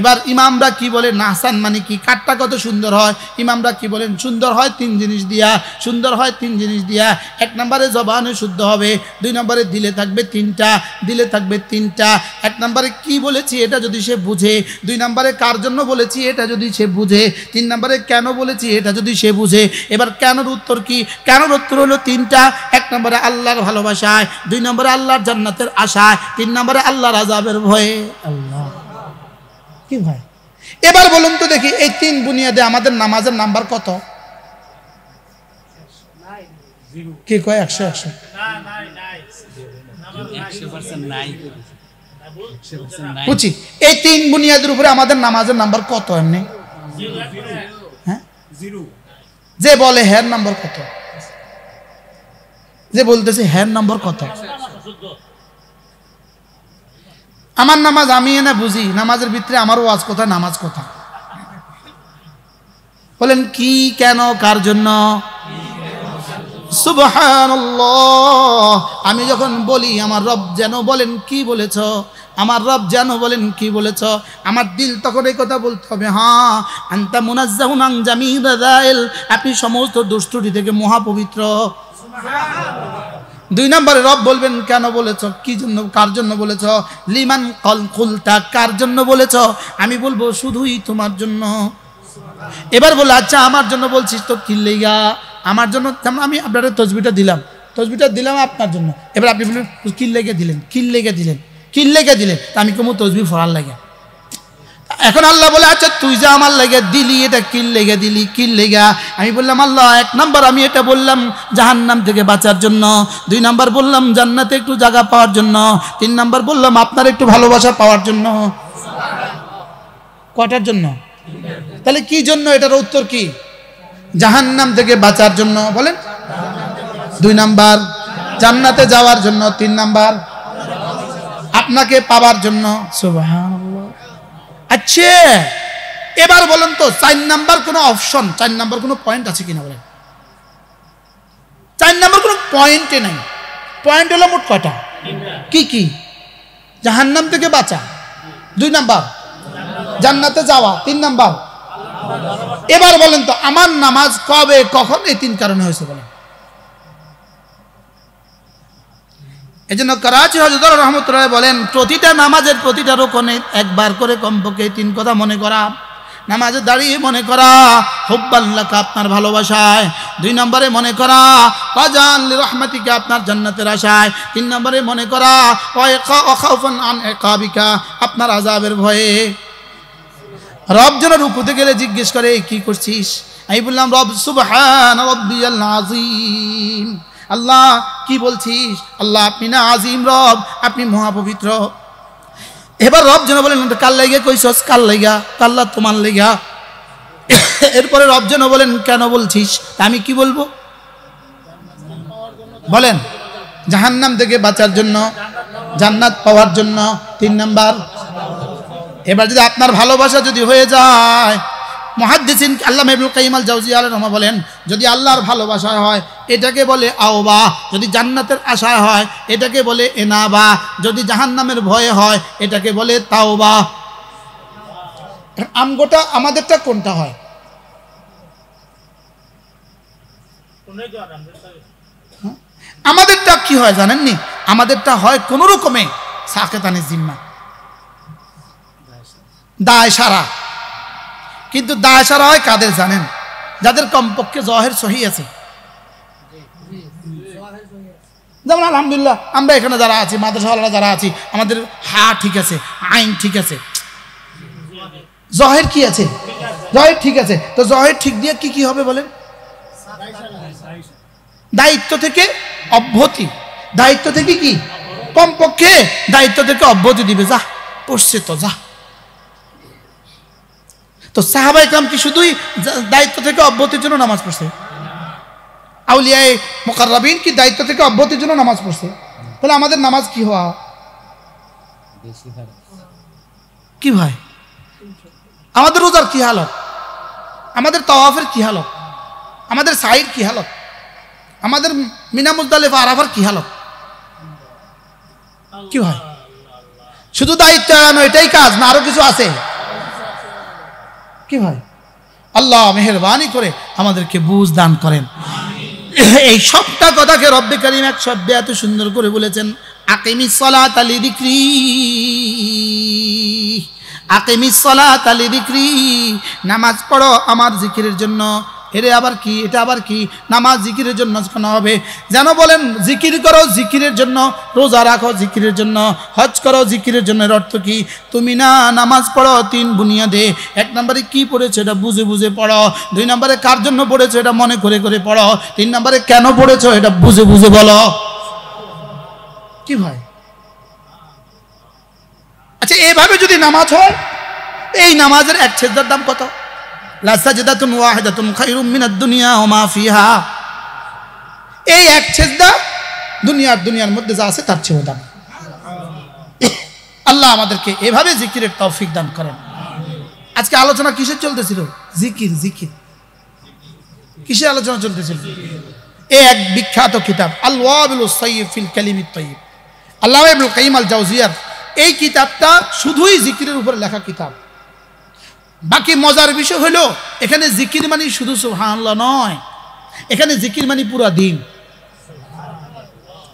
Speaker 1: এবার ইমামরা কি বলেন নাহসান মানে কি কাঠটা কত সুন্দর হয় ইমামরা কি বলেন সুন্দর হয় তিন জিনিস দিয়া সুন্দর হয় তিন জিনিস দিয়া এক নম্বরে জবানে শুদ্ধ হবে দুই নম্বরে দিলে থাকবে তিনটা দিলে থাকবে তিনটা এক নম্বরে কি বলেছি এটা যদি সে বুঝে দুই নম্বরে কার জন্য বলেছি এটা যদি সে বুঝে তিন নম্বরে কেন বলেছি এটা যদি সে বুঝে এবার কেনর উত্তর কি কেনর উত্তর হলো তিনটা এক নম্বরে আল্লাহর ভালোবাসায় দুই নম্বরে আল্লাহর জান্নাতের আশায় তিন নম্বরে আল্লাহর আজাবের ভয়ে আল্লাহ কি ভাই এবার বলুন তো দেখি এই তিন বুনিয়াদে আমাদের নামাজের নাম্বার কত কি কয় একশো একশো বুঝছি এই তিন বুনিয়াদের উপরে আমাদের নামাজের নাম্বার কত এমনি হ্যাঁ? যে বলে হ্যার নাম্বার কত যে বলতেছে হ্যার নাম্বার কত আমার নামাজ আমি এনে বুঝি নামাজের ভিতরে আমার ওয়াজ কথা নামাজ কথা বলেন কি কেন কার জন্য আমি যখন বলি আমার রব যেন বলেন কি বলেছ আমার রব যেন বলেন কি বলেছ আমার দিল তখন এই কথা বলতে হবে হ্যাঁ আন্তা মুনাজ্জাহুনাং জামি আপনি সমস্ত দুষ্টুটি থেকে মহাপবিত্র দুই নম্বরে রব বলবেন কেন বলেছ কি জন্য কার জন্য বলেছ লিমান কল কুলতা কার জন্য বলেছ আমি বলবো শুধুই তোমার জন্য এবার বলে আচ্ছা আমার জন্য বলছিস তো কিল্লেগা আমার জন্য আমি আপনার তসবিটা দিলাম তসবিটা দিলাম আপনার জন্য এবার আপনি বললেন কিল্লেগে দিলেন কিল্লেগে দিলেন কিল্লেগে দিলেন তা আমি কমু তসবি ফরার লাগে এখন আল্লাহ বলে আচ্ছা তুই যা আমার লেগে দিলি এটা কিল লেগে দিলি কিল লেগা আমি বললাম আল্লাহ এক নম্বর আমি এটা বললাম জাহান্নাম থেকে বাঁচার জন্য দুই নম্বর বললাম জান্নাতে একটু জায়গা পাওয়ার জন্য তিন নম্বর বললাম আপনার একটু ভালোবাসা পাওয়ার জন্য কটার জন্য তাহলে কি জন্য এটার উত্তর কি জাহান্নাম থেকে বাঁচার জন্য বলেন দুই নাম্বার জান্নাতে যাওয়ার জন্য তিন নাম্বার আপনাকে পাওয়ার জন্য সুবহানাল্লাহ আচ্ছে এবার বলেন তো চার নাম্বার কোনো অপশন চার নাম্বার কোনো পয়েন্ট আছে কিনা বলেন চার নাম্বার কোনো পয়েন্টে নাই পয়েন্ট হলো মোট কয়টা কি কি জাহান নাম থেকে বাঁচা দুই নাম্বার জান্নাতে যাওয়া তিন নাম্বার এবার বলেন তো আমার নামাজ কবে কখন এই তিন কারণে হয়েছে বলেন এই জন্য করাচি হজদর রহমতুল্লাহ বলেন প্রতিটা নামাজের প্রতিটা রোকনে একবার করে কমপক্ষে তিন কথা মনে করা নামাজে দাঁড়িয়ে মনে করা হুব্বাল্লাকে আপনার ভালোবাসায় দুই নম্বরে মনে করা কাজান রহমাতিকে আপনার জান্নাতের আশায় তিন নম্বরে মনে করা অখাউফান একাবিকা আপনার আজাবের ভয়ে রব যেন রুকুতে গেলে জিজ্ঞেস করে কি করছিস আমি বললাম রব সুবাহ রব্বিয়াল নাজিম আল্লাহ কি বলছিস আল্লাহ আপনি না আজিম রব আপনি মহাপবিত্র এবার রব যেন বলেন কাল কই কইসস কাল লাইগা কাল্লা তোমার লাইগা এরপরে রব যেন বলেন কেন বলছিস আমি কি বলবো বলেন জাহান্নাম থেকে বাঁচার জন্য জান্নাত পাওয়ার জন্য তিন নাম্বার এবার যদি আপনার ভালোবাসা যদি হয়ে যায় মহাদ্দিন আল্লাহ মেবুল কাইমাল আল জাউজি আল রহমা বলেন যদি আল্লাহর ভালোবাসা হয় এটাকে বলে আওবা যদি জান্নাতের আশা হয় এটাকে বলে এনাবা যদি জাহান্নামের ভয়ে হয় এটাকে বলে তাওবা আমগোটা আমাদেরটা কোনটা হয় হ্যাঁ? আমাদেরটা কি হয় জানেননি আমাদেরটা হয় কোনো রকমে সাকেতানের জিম্মা দায় সারা কিন্তু দায়সারা হয় কাদের জানেন যাদের কমপক্ষে জহের সহি আছে যেমন আলহামদুলিল্লাহ আমরা এখানে যারা আছি মাদ্রাসাওয়ালারা যারা আছি আমাদের হা ঠিক আছে আইন ঠিক আছে জহের কি আছে জহের ঠিক আছে তো জহের ঠিক দিয়ে কি কি হবে বলেন দায়িত্ব থেকে অব্যতি দায়িত্ব থেকে কি কমপক্ষে দায়িত্ব থেকে অব্যতি দিবে যা পড়ছে তো যা তো সাহাবা ইকরাম কি শুধুই দায়িত্ব থেকে অব্যতির জন্য নামাজ পড়ছে আউলিয়ায় মোকাররবিন কি দায়িত্ব থেকে অব্যতির জন্য নামাজ পড়ছে তাহলে আমাদের নামাজ কি হওয়া কি ভাই আমাদের রোজার কি হালত আমাদের তওয়াফের কি হালত আমাদের সাইড কি হালত আমাদের মিনা মুজদালেফা আরাফার কি হালত কি হয় শুধু দায়িত্ব এটাই কাজ না আরো কিছু আছে কি ভাই আল্লাহ মেহরবানি করে আমাদেরকে বুঝ দান করেন এই সবটা কথাকে রব্বে কারিম এক শব্দে এত সুন্দর করে বলেছেন আকিমি সলা তালি দিক্রি আকিমি সলা তালি দিক্রি নামাজ পড়ো আমার জিকিরের জন্য এরে আবার কি এটা আবার কি নামাজ জিকিরের জন্য কেন হবে যেন বলেন জিকির করো জিকিরের জন্য রোজা রাখো জিকিরের জন্য হজ করো জিকিরের জন্য অর্থ কি তুমি না নামাজ পড়ো তিন বুনিয়াদে এক নম্বরে কি পড়েছো এটা বুঝে বুঝে পড়ো দুই নম্বরে কার জন্য পড়েছো এটা মনে করে করে পড়ো তিন নম্বরে কেন পড়েছো এটা বুঝে বুঝে বলো কি ভাই আচ্ছা এভাবে যদি নামাজ হয় এই নামাজের এক ছেদার দাম কত লাসাজদাতুন ওয়াহিদাতুন খায়রুম মিনাদ দুনিয়া ও ফিহা এই এক সেজদা দুনিয়ার দুনিয়ার মধ্যে যা আছে তার চেয়েও দাম আল্লাহ আমাদেরকে এভাবে জিকিরের তৌফিক দান করেন আজকে আলোচনা কিসের চলতেছিল জিকির জিকির কিসের আলোচনা চলতেছিল এ এক বিখ্যাত কিতাব আল্লাহিফিল কালিমিত তৈব আল্লাহ ইবুল কাইম আল জাউজিয়ার এই কিতাবটা শুধুই জিকিরের উপরে লেখা কিতাব বাকি মজার বিষয় হলো এখানে জিকির মানি শুধু সুবহানাল্লাহ নয় এখানে জিকির মানি পুরা দিন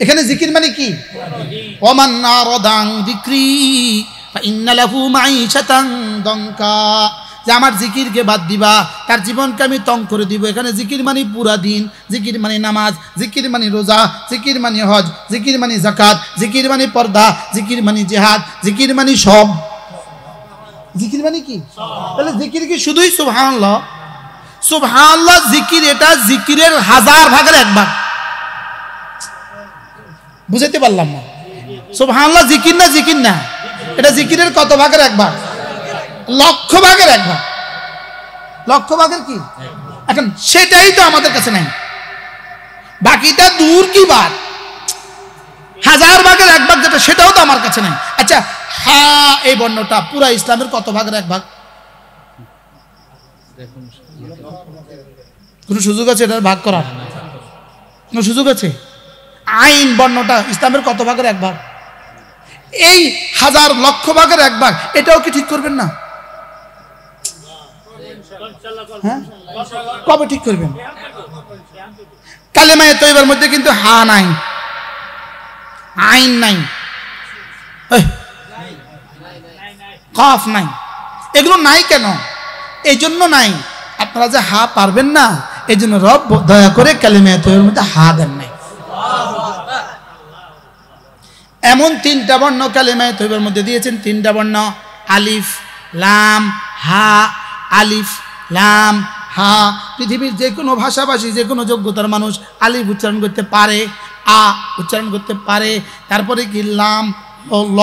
Speaker 1: এখানে জিকির মানি কি ওমান নারদাং যিকরি ফাইন্নালাহু মাঈশাতান যে আমার জিকিরকে বাদ দিবা তার জীবনকে আমি তং করে দিব এখানে জিকির মানি পুরা দিন জিকির মানি নামাজ জিকির মানি রোজা জিকির মানি হজ জিকির মানি জাকাত জিকির মানি পর্দা জিকির মানি জেহাদ জিকির মানি সব জিকির মানে কি তাহলে জিকির কি শুধুই সুবহানাল্লাহ সুবহানাল্লাহ জিকির এটা জিকিরের হাজার ভাগের একবার বুঝাইতে পারলাম না সুবহানাল্লাহ জিকির না জিকির না এটা জিকিরের কত ভাগের একবার লক্ষ ভাগের একবার লক্ষ ভাগের কি এখন সেটাই তো আমাদের কাছে নাই বাকিটা দূর কি বাদ হাজার ভাগের এক ভাগ যেটা সেটাও তো আমার কাছে নাই আচ্ছা হা এই বর্ণটা পুরা ইসলামের কত ভাগের এক ভাগ কোন সুযোগ আছে এটা ভাগ করার কোন সুযোগ আছে আইন বর্ণটা ইসলামের কত ভাগের এক ভাগ এই হাজার লক্ষ ভাগের এক ভাগ এটাও কি ঠিক করবেন না হ্যাঁ
Speaker 2: কবে ঠিক করবেন
Speaker 1: কালেমায় তৈবার মধ্যে কিন্তু হা নাই আইন নাই কফ নাই এগুলো নাই কেন এই জন্য নাই আপনারা যে হা পারবেন না এই জন্য রব দয়া করে কালিমা তৈরির মধ্যে হা দেন নাই এমন তিনটা বর্ণ কালেমায় তৈবের মধ্যে দিয়েছেন তিনটা বর্ণ আলিফ লাম হা আলিফ লাম হা পৃথিবীর যে কোনো ভাষাভাষী যে কোনো যোগ্যতার মানুষ আলিফ উচ্চারণ করতে পারে আ উচ্চারণ করতে পারে তারপরে কি লাম ল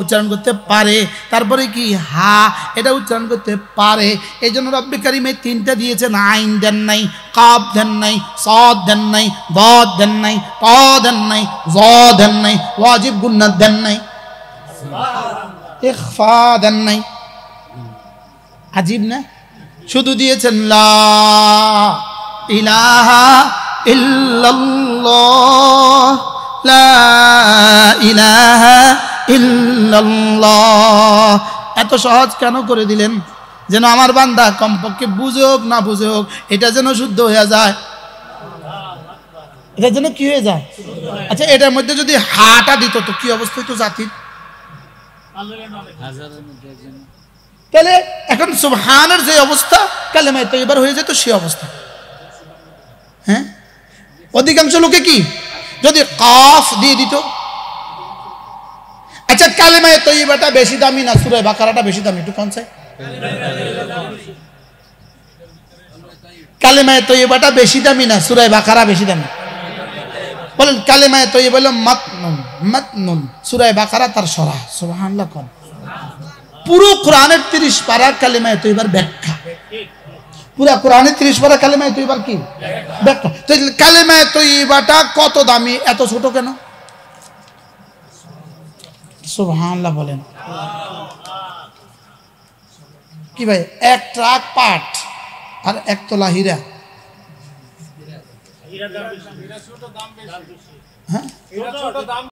Speaker 1: উচ্চারণ করতে পারে তারপরে কি হা এটা উচ্চারণ করতে পারে এই জন্য রব্বি কারিমে তিনটা দিয়েছেন আইন দেন নাই কাপ দেন নাই সদ দেন নাই ব দেন নাই প দেন নাই জ দেন নাই ওয়াজিব গুন্নাত দেন নাই ইখফা দেন নাই আজিব না শুধু দিয়েছেন লা ইলাহা ইল্লাল্লাহ এত সহজ কেন করে দিলেন যেন আমার বান্দা কমপক্ষে বুঝে হোক না বুঝে হোক এটা যেন শুদ্ধ হয়ে যায় এটা যেন কি হয়ে যায় আচ্ছা এটার মধ্যে যদি হাটা দিত তো কি অবস্থা হইতো জাতির তাহলে এখন সুহানের যে অবস্থা কালেমায় তো এবার হয়ে যেত সে অবস্থা হ্যাঁ অধিকাংশ লোকে কি যদি কফ দিয়ে দিত আচ্ছা কালেমায় তৈবাটা বেশি দামি না সুরে বাকারাটা বেশি দামি একটু কনসাই চাই কালেমায় তৈবাটা বেশি দামি না সুরে বাকারা বেশি দামি বলেন কালেমায় মত নুন মত নুন সুরায় বাকারা তার সরা সুবহানাল্লাহ কোন পুরো কোরআনের 30 পারা কালেমায় তৈবার ব্যাখ্যা পুরা কোরআনে ত্রিশ বারা কালেমায় তৈবার কি ব্যাখ্যা তো কালেমায় কত দামি এত ছোট কেন সুবহানাল্লাহ বলেন কি ভাই এক ট্রাক পাট আর এক তোলা হীরা
Speaker 2: হ্যাঁ